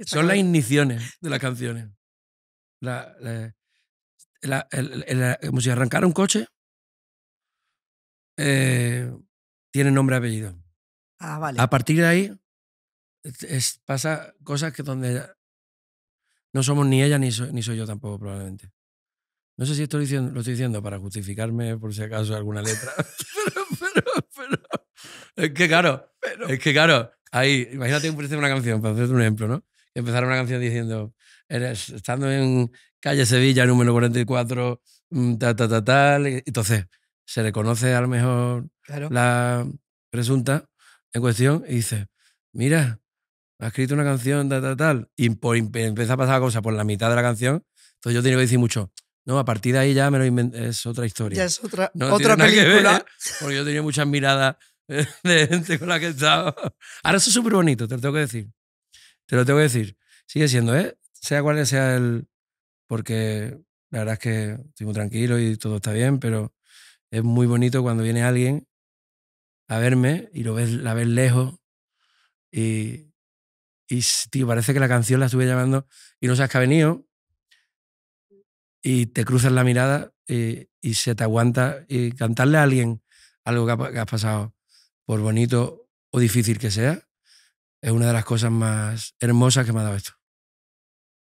son las iniciones de las canciones. La, eh, como si arrancara un coche, eh, tiene nombre y apellido. Ah, vale. A partir de ahí pasa cosas que donde no somos ni ella ni soy, ni soy yo tampoco, probablemente. No sé si estoy diciendo, lo estoy diciendo para justificarme por si acaso alguna letra. pero, pero, pero, Es que claro. Es que claro. Ahí, imagínate que una canción, para hacerte un ejemplo, ¿no? Empezar empezaron una canción diciendo, eres, estando en calle Sevilla, número 44, mm, ta, ta, tal. Y entonces se le conoce a lo mejor la presunta en cuestión y dice, mira, ha escrito una canción, tal, tal, Y por, empieza a pasar cosa por la mitad de la canción. Entonces yo tengo que decir mucho. No, a partir de ahí ya me lo Es otra historia. Ya es otra, película. ¿eh? porque yo tenía muchas miradas eh, de gente con la que estaba. Ahora eso es súper bonito, te lo tengo que decir. Te lo tengo que decir. Sigue siendo, ¿eh? Sea cual sea el. Porque la verdad es que estoy muy tranquilo y todo está bien, pero es muy bonito cuando viene alguien a verme y lo ves, la ves lejos y, y tío, parece que la canción la estuve llamando y no sabes que ha venido y te cruzas la mirada y, se te aguanta y cantarle a alguien algo que has pasado, por bonito o difícil que sea, es una de las cosas más hermosas que me ha dado esto.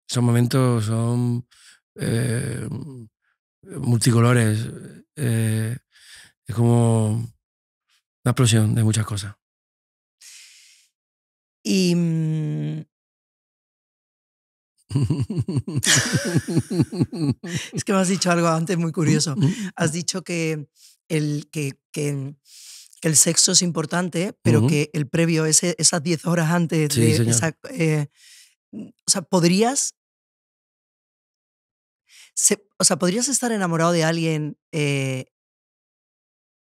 son momentos son eh, multicolores, eh, es como una explosión de muchas cosas. Y mm, es que me has dicho algo antes muy curioso. Has dicho que, el, que, que el sexo es importante, pero que el previo, ese, esas 10 horas antes de esa, eh, o sea, podrías. o sea, podrías estar enamorado de alguien eh,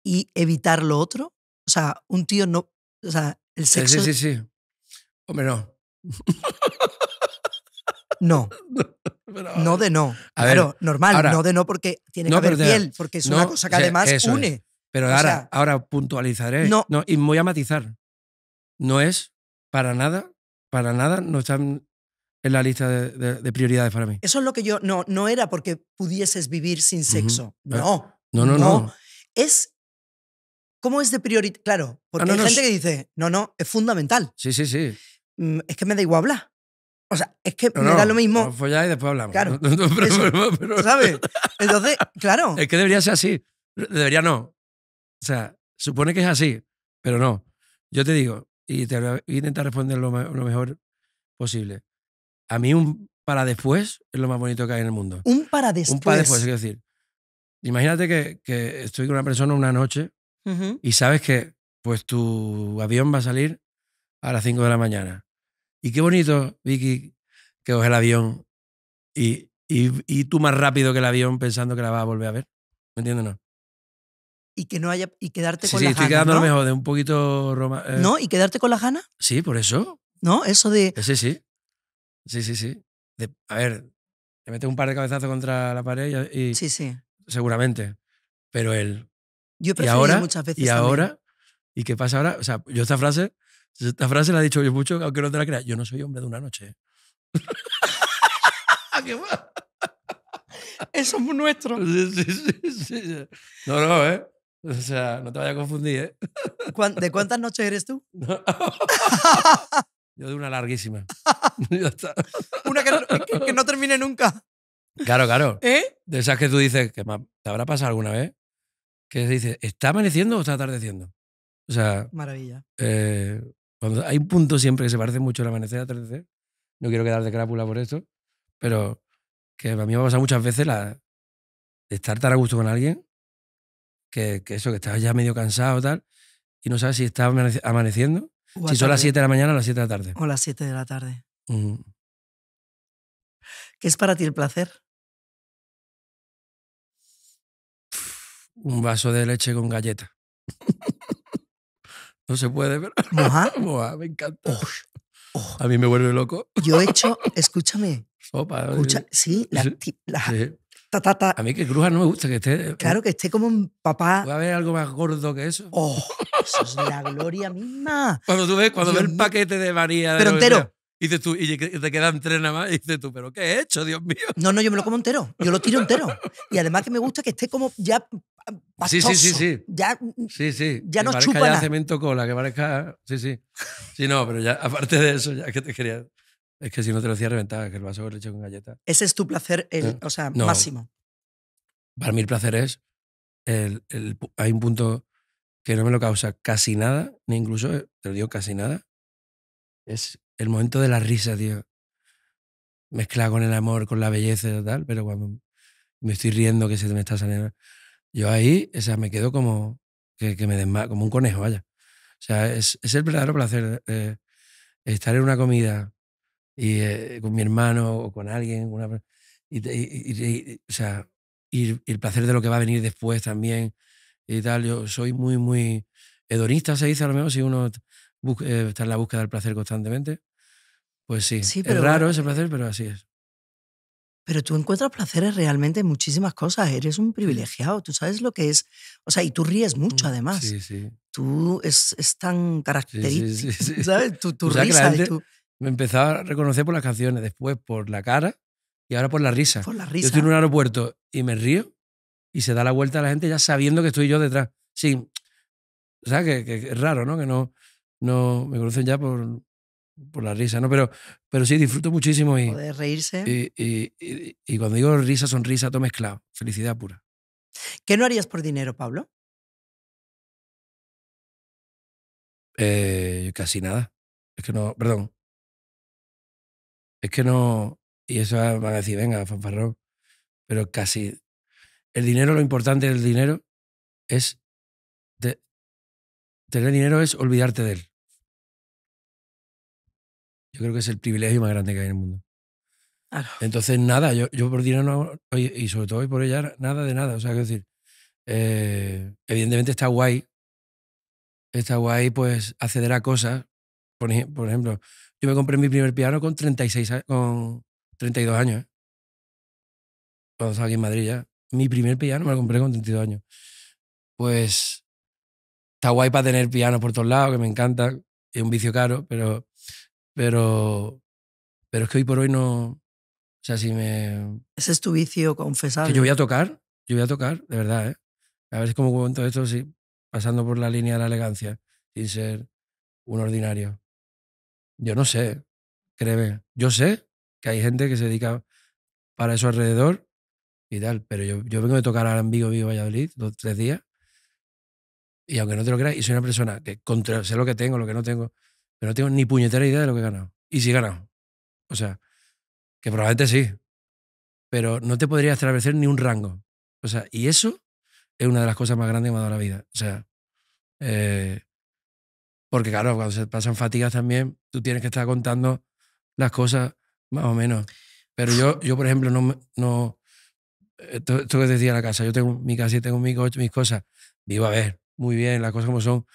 y evitar lo otro. O sea, un tío no. O sea, el sexo. Sí, sí, sí. Hombre, no. No. no de no. A claro, normal, no de no porque tiene que haber piel, porque es una cosa que además une. Pero ahora, ahora puntualizaré no, no, y voy a matizar. No es para nada, para nada, no están en la lista de, prioridades para mí. Eso es lo que yo. No, no era porque pudieses vivir sin sexo. no, no, no, no, no. Es. ¿Cómo es de prioridad? Claro, porque hay gente que dice, no, no, es fundamental. Sí, sí, sí. Es que me da igual hablar. O sea, es que me da lo mismo. ya y después hablamos. Claro. ¿Sabes? Entonces, claro. Es que debería ser así. Debería no. O sea, supone que es así, pero no. Yo te digo, y te voy a intentar responder lo, mejor posible. A mí un para después es lo más bonito que hay en el mundo. Un para después. Un para después, es decir, imagínate que, estoy con una persona una noche y sabes que pues tu avión va a salir a las 5 de la mañana. Y qué bonito, Vicky, que oje el avión y, tú más rápido que el avión pensando que la vas a volver a ver. ¿Me entiendes? No y que no haya y quedarte sí, con sí, estoy quedando ¿no? mejor de un poquito eh. no y quedarte con la gana sí por eso no eso de sí sí sí sí sí de, a ver te metes un par de cabezazos contra la pared y, sí sí seguramente pero él yo he muchas veces y ahora y qué pasa ahora o sea yo esta frase esta frase la he dicho yo mucho aunque no te la creas yo no soy hombre de una noche ¿eh? qué eso es nuestro sí, sí, sí, no no eh o sea, no te vayas a confundir, ¿eh? ¿De cuántas noches eres tú? Yo de una larguísima. Una que no, termine nunca. Claro, claro. ¿Eh? De esas que tú dices, que te habrá pasado alguna vez, que dices, dice, ¿está amaneciendo o está atardeciendo? O sea. Maravilla. Eh, hay un punto siempre que se parece mucho el amanecer y atardecer. No quiero quedar de crápula por esto, pero que a mí me ha muchas veces la, de estar tan a gusto con alguien que, eso, que estaba ya medio cansado tal, y no sabes si estaba amaneciendo, si son las 7 de la mañana o las 7 de la tarde. O las 7 de la tarde. ¿Qué es para ti el placer? Un vaso de leche con galleta. no se puede, ver me encanta. A mí me vuelve loco. Yo he hecho, escúchame, Opa, sí, la, sí. A mí que cruja no me gusta, que esté... Eh, claro, que esté como un papá... va a haber algo más gordo que eso? ¡Oh! Eso es la gloria misma. Cuando tú ves, cuando el paquete de María... pero entero. Y, tú, te quedan tres nada más y dices tú, ¿pero qué he hecho, Dios mío? No, no, yo me lo como entero. Yo lo tiro entero. Y además que me gusta que esté como ya Pastoso. Ah, sí, sí, sí, sí. Ya, mm, sí, sí. ya no chupa ya cemento cola, que parezca... Sí, sí. Sí, no, pero ya, aparte de eso, ya que te quería... Es que si no te lo hacía reventaba, que el vaso de leche con galleta. Ese es tu placer, el, eh, o sea, máximo. Para mí el placer es, el, el, hay un punto que no me lo causa casi nada, ni incluso, eh, te lo digo casi nada, es el momento de la risa, tío. Mezclado con el amor, con la belleza y tal, pero cuando me estoy riendo que se me está saliendo, yo ahí, o sea, me quedo como, que, que me como un conejo, vaya. O sea, es, es el verdadero placer. Eh, estar en una comida y, eh, con mi hermano o con alguien. Una, y, o sea, el placer de lo que va a venir después también y tal. Yo soy muy, muy hedonista, se dice a lo mejor, si uno eh, está en la búsqueda del placer constantemente. Pues sí, es raro ese placer, pero así es. Pero tú encuentras placeres realmente en muchísimas cosas. Eres un privilegiado, tú sabes lo que es. O sea, y tú ríes mucho mm, además. Sí, sí. Tú es, tan característico, ¿sabes? Tu, tu risa me empezaba a reconocer por las canciones, después por la cara y ahora por la risa. Por la risa. Yo estoy en un aeropuerto y me río y se da la vuelta a la gente ya sabiendo que estoy yo detrás. Sí, o sea, que, es raro, ¿no? Que no, no me conocen ya por, por la risa, ¿no? Pero, pero sí, disfruto muchísimo. Y, reírse. Y, y, cuando digo risa, sonrisa, todo mezclado. Felicidad pura. ¿Qué no harías por dinero, Pablo? Eh, casi nada. Es que no, perdón, es que no. Y eso va a decir, venga, fanfarrón. Pero casi. El dinero, lo importante del dinero es. tener dinero es olvidarte de él. Yo creo que es el privilegio más grande que hay en el mundo. Entonces, nada, yo, yo por dinero no. Y sobre todo hoy por ella, nada de nada. O sea, quiero decir. Eh, evidentemente está guay. Está guay, pues, acceder a cosas. por ejemplo, yo me compré mi primer piano con 36 con 32 años. ¿eh? Cuando estaba aquí en Madrid ya. Mi primer piano me lo compré con 32 años. Pues está guay para tener pianos por todos lados, que me encanta Es un vicio caro, pero, pero, pero es que hoy por hoy no. O sea, si me. Ese es tu vicio, confesado. Que yo voy a tocar, yo voy a tocar, de verdad, ¿eh? A ver cómo cuento esto, sí, pasando por la línea de la elegancia, sin ser un ordinario. Yo no sé, créeme. Yo sé que hay gente que se dedica para eso alrededor y tal, pero yo, yo vengo de tocar al en Vivo Valladolid, dos, tres días. Y aunque no te lo creas, y soy una persona que contra, sé lo que tengo, lo que no tengo, pero no tengo ni puñetera idea de lo que he ganado. Y si he ganado. O sea, que probablemente sí, pero no te podría establecer ni un rango. O sea, y eso es una de las cosas más grandes que me ha dado la vida. O sea, eh, porque claro, cuando se pasan fatigas también, tú tienes que estar contando las cosas más o menos. Pero yo, yo por ejemplo, no... no esto, que decía la casa, yo tengo mi casa y tengo mi coche, mis cosas. Vivo a ver, muy bien, las cosas como son.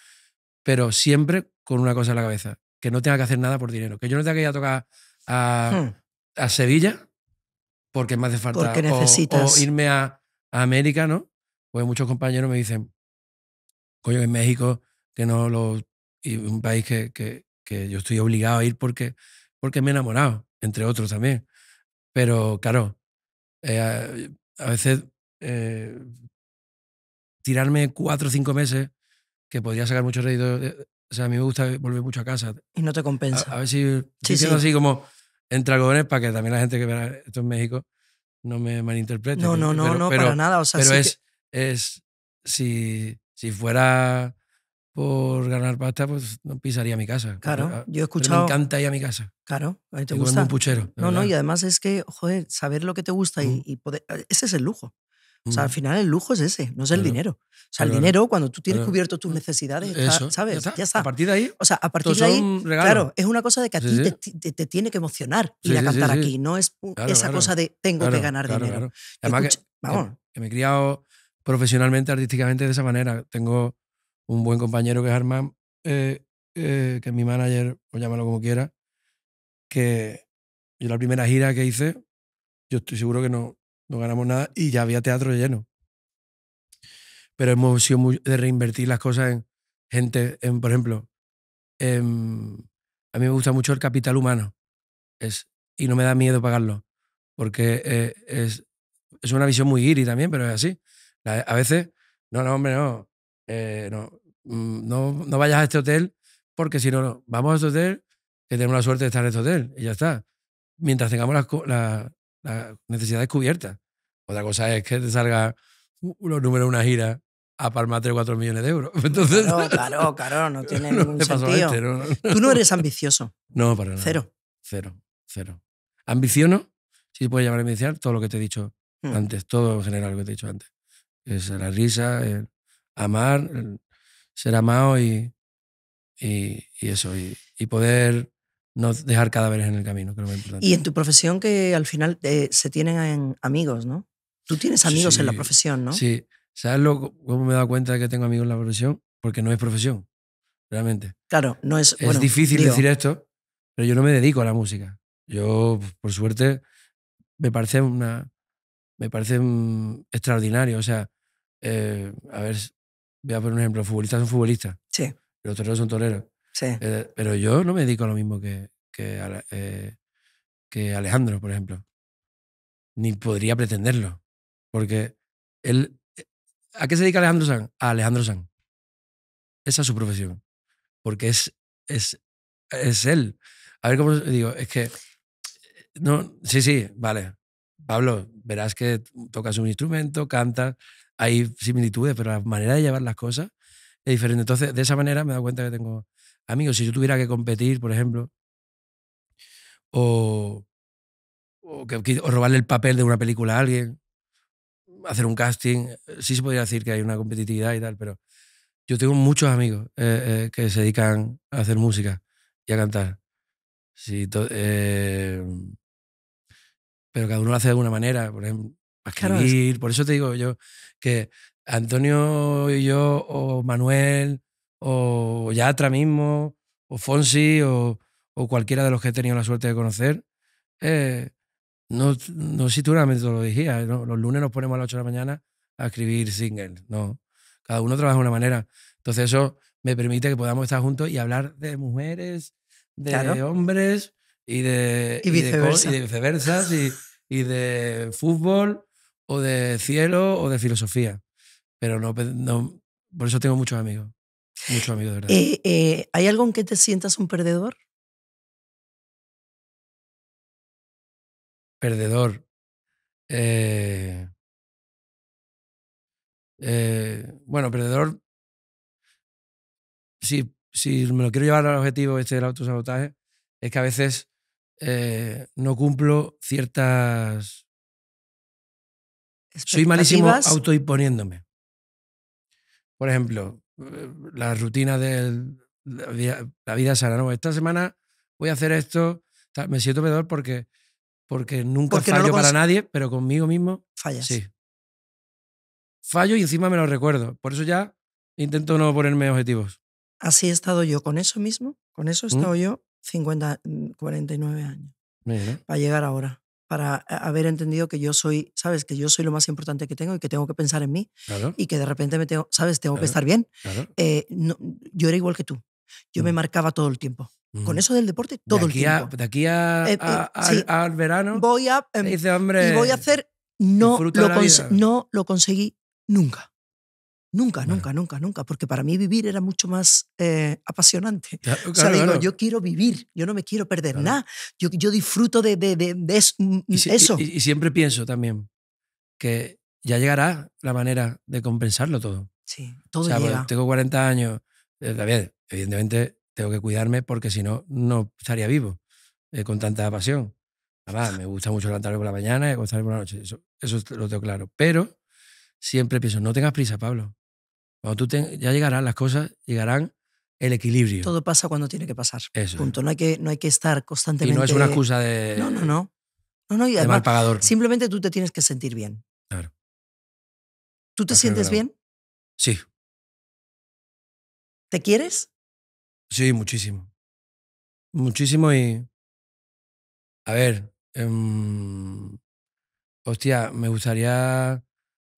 Pero siempre con una cosa en la cabeza, que no tenga que hacer nada por dinero. Que yo no tenga que ir a tocar a, hmm. Sevilla porque me hace falta. O, o, irme a, América, ¿no? Pues muchos compañeros me dicen, coño, en México, que no los y un país que, que, yo estoy obligado a ir porque, porque me he enamorado, entre otros también. Pero claro, eh, eh, a veces eh, tirarme cuatro o cinco meses, que podría sacar mucho rédito, o sea, a mí me gusta volver mucho a casa. Y no te compensa. A, ver si, sí, sí. así como entre algodones para que también la gente que vea esto en México no me malinterprete. No, no, no, pero, no, pero, para nada. O sea, pero es, es si, si fuera por ganar pasta, pues no pisaría mi casa. Claro, ah, yo he escuchado. me encanta ir a mi casa. Claro, a te gusta. un puchero. No, no, y además es que, joder, saber lo que te gusta y, mm. poder. Ah, ese es el lujo. O sea, al mm. final el lujo es ese, no es el dinero. O sea, el dinero, cuando tú tienes claro. cubierto tus necesidades, ¿sabes? Ya está. A partir de ahí. O sea, a partir de ahí. Claro, es una cosa de que a ti Te, te, tiene que emocionar ir a cantar aquí. No es esa cosa de tengo que ganar dinero. Además, que, vamos. que me he criado profesionalmente, artísticamente de esa manera. Tengo un buen compañero que es Armand, eh, eh, que es mi manager, o llámalo como quiera, que yo la primera gira que hice, yo estoy seguro que no, no ganamos nada y ya había teatro lleno. Pero hemos sido muy de reinvertir las cosas en gente, en, por ejemplo, a mí me gusta mucho el capital humano es, y no me da miedo pagarlo, porque eh, es, es, una visión muy guiri también, pero es así. a veces, no, no, hombre, no, no, Mm, no, no vayas a este hotel porque si no, vamos a este hotel, que tenemos la suerte de estar en este hotel y ya está. Mientras tengamos las necesidades cubiertas. Otra cosa es que te salga los números de una gira a palmar 3 o 4 millones de euros. Entonces, claro, claro, no tiene ningún sentido. Este, Tú no eres ambicioso. No, para nada. Cero. Cero, cero. Ambiciono, si puede llamar a todo lo que te he dicho mm. antes, todo en general lo que te he dicho antes. Es la risa, el amar, ser amado y, y, eso, y, poder no dejar cadáveres en el camino, creo que es importante. Y en tu profesión que al final eh, se tienen en amigos, ¿no? Tú tienes amigos en la profesión, ¿no? Sí, ¿sabes lo, cómo me he dado cuenta de que tengo amigos en la profesión? Porque no es profesión, realmente. Claro, no es... Es difícil decir esto, pero yo no me dedico a la música. Yo, por suerte, me parece una... Me parece extraordinario, o sea, eh, a ver, voy a poner un ejemplo, futbolistas son futbolistas. Sí. Los toreros son toreros. Sí. Eh, pero yo no me dedico a lo mismo que, que, eh, que Alejandro, por ejemplo. Ni podría pretenderlo. Porque él. Eh, ¿A qué se dedica Alejandro San? A Alejandro San. Esa es su profesión. Porque es, es, es él. A ver cómo digo, es que. No, sí, sí, vale. Pablo, verás que tocas un instrumento, cantas, hay similitudes, pero la manera de llevar las cosas es diferente. Entonces, de esa manera me he dado cuenta que tengo amigos. Si yo tuviera que competir, por ejemplo, o, robarle el papel de una película a alguien, hacer un casting, eh, sí se podría decir que hay una competitividad y tal, pero yo tengo muchos amigos eh, eh, que se dedican a hacer música y a cantar. Sí, pero cada uno lo hace de alguna manera. Por ejemplo, escribir. Por eso te digo yo que Antonio y yo, o Manuel, o Yatra mismo, o Fonsi, o, cualquiera de los que he tenido la suerte de conocer, eh, no, no si tú una metodología. Los lunes nos ponemos a las 8 de la mañana a escribir singles. No. Cada uno trabaja de una manera. Entonces, eso me permite que podamos estar juntos y hablar de mujeres, de hombres y de, y, y, de fútbol o de cielo o de filosofía. Pero no, por eso tengo muchos amigos. Muchos amigos, de verdad. Eh, eh, ¿Hay algo en que te sientas un perdedor? Perdedor. Eh, bueno, perdedor. Si, si me lo quiero llevar al objetivo este del autosabotaje, es que a veces no cumplo ciertas soy malísimo autoimponiéndome. Por ejemplo, eh, la rutina de la vida sana. No, esta semana voy a hacer esto. Me siento peor porque, porque nunca fallo para nadie, pero conmigo mismo. Fallas. Sí. Fallo y encima me lo recuerdo. Por eso ya intento no ponerme objetivos. Así he estado yo, con eso mismo, con eso he ¿Mm? estado yo 50, 49 mm, años. Para llegar ahora para eh, haber entendido que yo soy, sabes, que yo soy lo más importante que tengo y que tengo que pensar en mí y que de repente me tengo, sabes, tengo que estar bien. Eh, yo era igual que tú. Yo me mm. marcaba todo el tiempo. Con mm. eso del deporte, todo el tiempo. de aquí a, eh, al verano. Voy a. Em, voy a hacer. No no lo conseguí nunca. Nunca, nunca, nunca, nunca, porque para mí vivir era mucho más eh, apasionante. o sea, digo, yo quiero vivir, yo no me quiero perder nada, yo, yo disfruto de, eso. Y, siempre pienso también que ya llegará la manera de compensarlo todo. Sí, todo pues, llega. tengo 40 años, eh, evidentemente tengo que cuidarme porque si no, no estaría vivo eh, con tanta pasión. Además, me gusta mucho levantarme por la mañana y acostarme por la noche, eso lo tengo claro. Pero siempre pienso, no tengas prisa, Pablo. Cuando tú ya llegarán las cosas, llegarán el equilibrio. Todo pasa cuando tiene que pasar. Eso. Punto. No hay que, no hay que estar constantemente. Y no es una excusa de. No, no, no. mal pagador. Simplemente tú te tienes que sentir bien. Claro. ¿Tú te sientes bien? Sí. ¿Te quieres? Sí, muchísimo. Muchísimo y. A ver. Em, hostia, me gustaría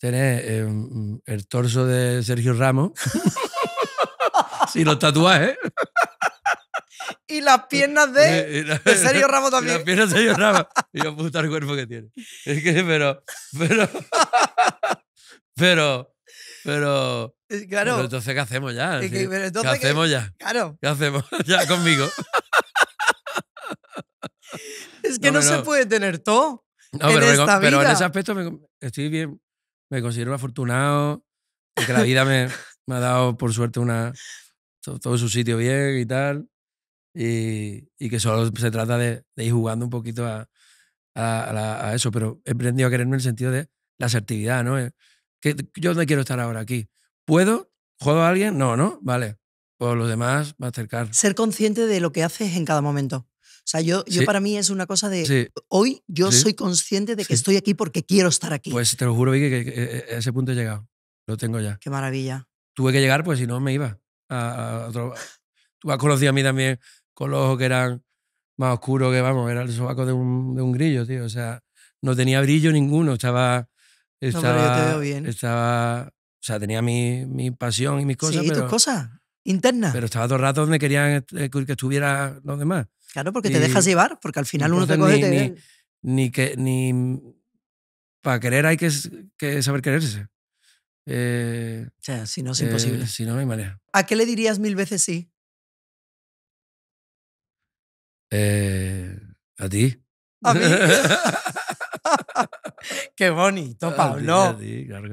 Tienes em, el torso de Sergio Ramos. y los tatuajes. ¿eh? y las piernas de, eh, de Sergio Ramos también. Y las piernas de Sergio Ramos. y el puto cuerpo que tiene. Es que, pero. Pero. pero. Pero. Claro. entonces, ¿qué hacemos ya? ¿Qué hacemos ya? Claro. ¿Qué hacemos ya conmigo? es que no, se puede tener todo. en pero, esta vida. pero en ese aspecto me, estoy bien me considero afortunado, que la vida me, me, ha dado, por suerte, una, todo, su sitio bien y tal. Y, y que solo se trata de, ir jugando un poquito a, a, eso, pero he aprendido a quererme en el sentido de la asertividad, ¿no? Que, yo no quiero estar ahora aquí. ¿Puedo? ¿Juego a alguien? No, ¿no? Vale. por pues los demás va a acercar. Ser consciente de lo que haces en cada momento. O sea, yo, yo para mí es una cosa de hoy yo soy consciente de que estoy aquí porque quiero estar aquí. Pues te lo juro, Vicky, que, a eh, eh, ese punto he llegado. Lo tengo ya. Qué maravilla. Tuve que llegar, pues si no me iba a, Tú has conocido a mí también con los ojos que eran más oscuros que, vamos, era el sobaco de un, grillo, tío. O sea, no tenía brillo ninguno, estaba. Estaba, te veo bien. estaba o sea, tenía mi, pasión y mis cosas. Sí, pero, tus cosas internas. Pero estaba todo el rato donde querían eh, que estuviera los demás. Claro, porque te dejas llevar, porque al final uno te coge. Ni, Ni, que, ni para querer hay que, saber quererse. Eh, o sea, si no es eh, imposible. Si no, no hay manera. ¿A qué le dirías mil veces sí? Eh, a ti. A mí. Qué bonito, Pablo. claro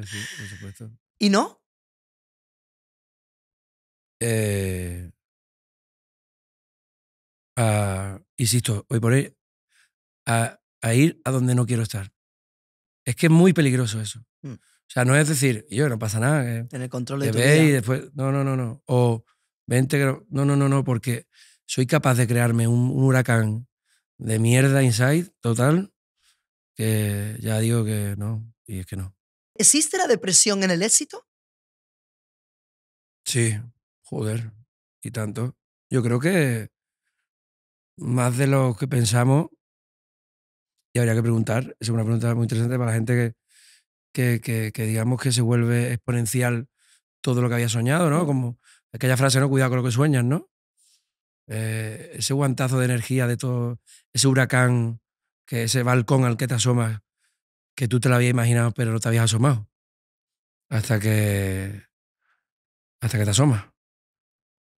que sí, por supuesto. ¿Y no? Eh, insisto, hoy por hoy, a, ir a donde no quiero estar. Es que es muy peligroso eso. Mm. O sea, no es decir, yo no pasa nada. Tener control de tu vida. y después, no, no, no, no. O vente, no, no, no, no, porque soy capaz de crearme un, un huracán de mierda inside total que ya digo que no, y es que no. ¿Existe la depresión en el éxito? Sí, joder, y tanto. Yo creo que más de lo que pensamos y habría que preguntar, es una pregunta muy interesante para la gente que, que, digamos que se vuelve exponencial todo lo que había soñado, ¿no? Como aquella frase, ¿no? Cuidado con lo que sueñas, ¿no? Eh, ese guantazo de energía de todo, ese huracán, que ese balcón al que te asomas, que tú te lo habías imaginado, pero no te habías asomado. Hasta que. Hasta que te asomas.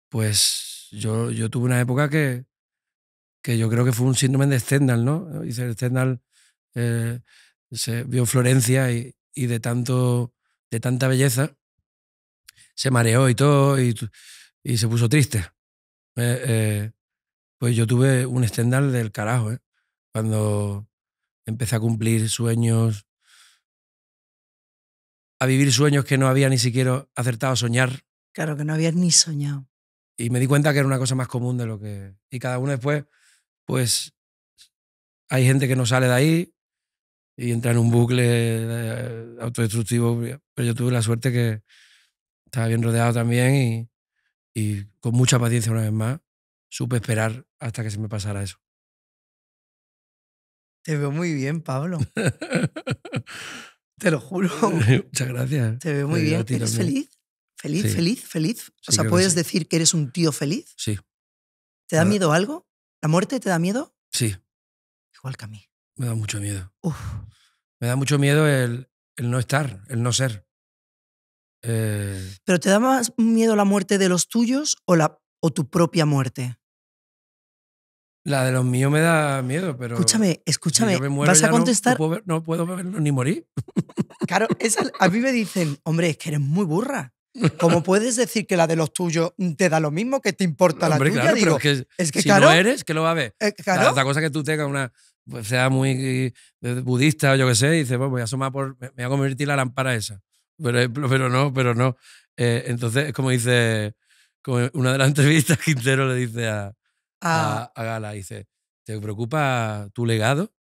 Pues yo, yo tuve una época que, que yo creo que fue un síndrome de Stendhal, ¿no? Dice Stendhal, eh, se vio Florencia y, de, tanto, de tanta belleza, se mareó y todo, y, y se puso triste. Eh, eh, pues yo tuve un Stendhal del carajo, ¿eh? cuando empecé a cumplir sueños, a vivir sueños que no había ni siquiera acertado a soñar. Claro, que no había ni soñado. Y me di cuenta que era una cosa más común de lo que... Y cada uno después pues hay gente que no sale de ahí y entra en un bucle eh, autodestructivo. Pero pues yo tuve la suerte que estaba bien rodeado también y, con mucha paciencia una vez más supe esperar hasta que se me pasara eso. Te veo muy bien, Pablo. Te lo juro. Eh, muchas gracias. Te veo muy bien. ¿Eres feliz? ¿Feliz, feliz, feliz? O sea, ¿puedes decir que eres un tío feliz? Sí. ¿Te da ah. miedo algo? ¿La muerte te da miedo? Sí. Igual que a mí. Me da mucho miedo. Me da mucho miedo el, no estar, el no ser. Eh, ¿Pero te da más miedo la muerte de los tuyos o, la, o tu propia muerte? La de los míos me da miedo, pero. Escúchame, escúchame. vas a contestar. No, puedo, ni morir. Claro, a mí me dicen, hombre, es que eres muy burra. ¿Cómo puedes decir que la de los tuyos te da lo mismo que te importa la tuya? Digo, es que, que si claro, no eres, ¿qué lo va a ver? Eh, la Otra cosa que tú tengas una pues, sea muy eh, budista o yo qué sé, y dices, bueno, voy a sumar por, me voy a convertir la lámpara esa. Pero, pero no, pero no. Entonces, eh, entonces, como dice, como una de las entrevistas, Quintero le dice a, ah. a, Gala, dice, ¿te preocupa tu legado?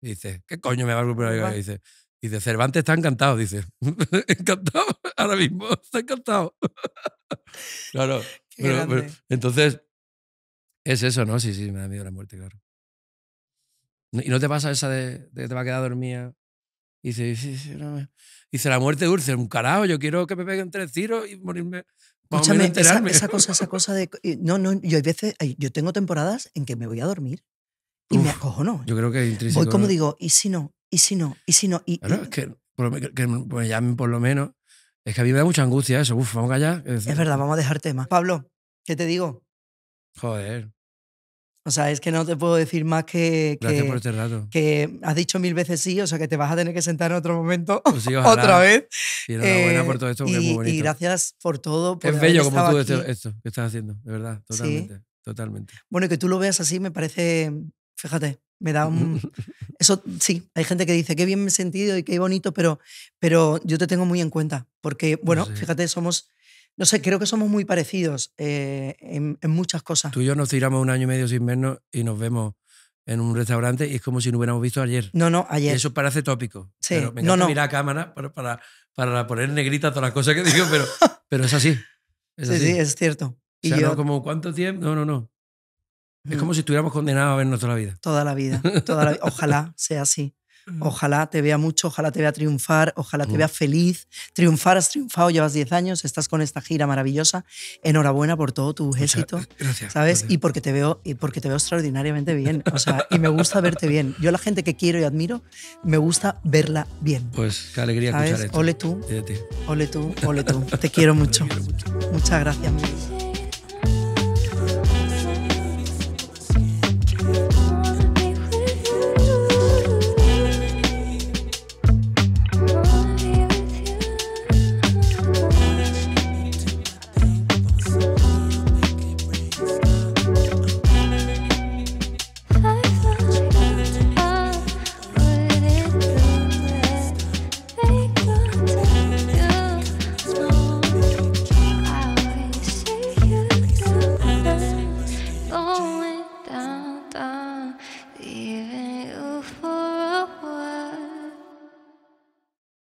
dice, ¿qué coño me va a preocupar? dice, Dice, Cervantes está encantado, dice. encantado, ahora mismo, está encantado. claro. Pero, entonces, es eso, ¿no? Sí, sí, me da miedo la muerte, claro. ¿Y no te pasa esa de, que te va a quedar dormida? Y dice, sí, sí, no dice, la muerte dulce, un carajo, yo quiero que me peguen tres tiros y morirme. Escúchame, esa, cosa, esa cosa de. No, no, yo hay veces, yo tengo temporadas en que me voy a dormir y me me no ¿eh? Yo creo que es intrínseco. Voy como digo, ¿y si no? ¿y si no? ¿Y si no? ¿Y, bueno, es que, pues ya me por lo menos. Es que a mí me da mucha angustia eso. Uf, vamos allá. Es, es verdad, vamos a dejar tema. Pablo, ¿qué te digo? Joder. O sea, es que no te puedo decir más que. Gracias que, por este rato. Que has dicho mil veces sí, o sea, que te vas a tener que sentar en otro momento pues otra vez. Y enhorabuena por todo esto, porque es eh, muy bonito. Y gracias por todo. es bello como tú esto, que estás haciendo, de verdad, totalmente. Totalmente. Bueno, que tú lo veas así me parece. Fíjate, me da un... Eso sí, hay gente que dice, qué bien me he sentido y qué bonito, pero, pero yo te tengo muy en cuenta, porque, bueno, fíjate, somos, no sé, creo que somos muy parecidos eh, en, en, muchas cosas. Tú y yo nos tiramos un año y medio sin vernos y nos vemos en un restaurante y es como si no hubiéramos visto ayer. No, no, ayer. eso parece tópico. Sí, no, no. mira a cámara para, para, para, poner negrita todas las cosas que digo, pero, pero es así. Es sí, sí, es cierto. O y como cuánto tiempo, no, no, no. Es como mm. si estuviéramos condenados a vernos toda la vida. Toda la vida. Toda ojalá sea así. Mm. Ojalá te vea mucho, ojalá te vea triunfar, ojalá te mm. vea feliz. Triunfar, has triunfado, llevas 10 años, estás con esta gira maravillosa. Enhorabuena por todo tu éxito. Gracias. ¿Sabes? Y porque te veo y porque te veo extraordinariamente bien, o sea, y me gusta verte bien. Yo la gente que quiero y admiro, me gusta verla bien. Pues qué alegría escuchar esto. Ole tú. Ole tú, ole tú. Te quiero mucho. Muchas gracias.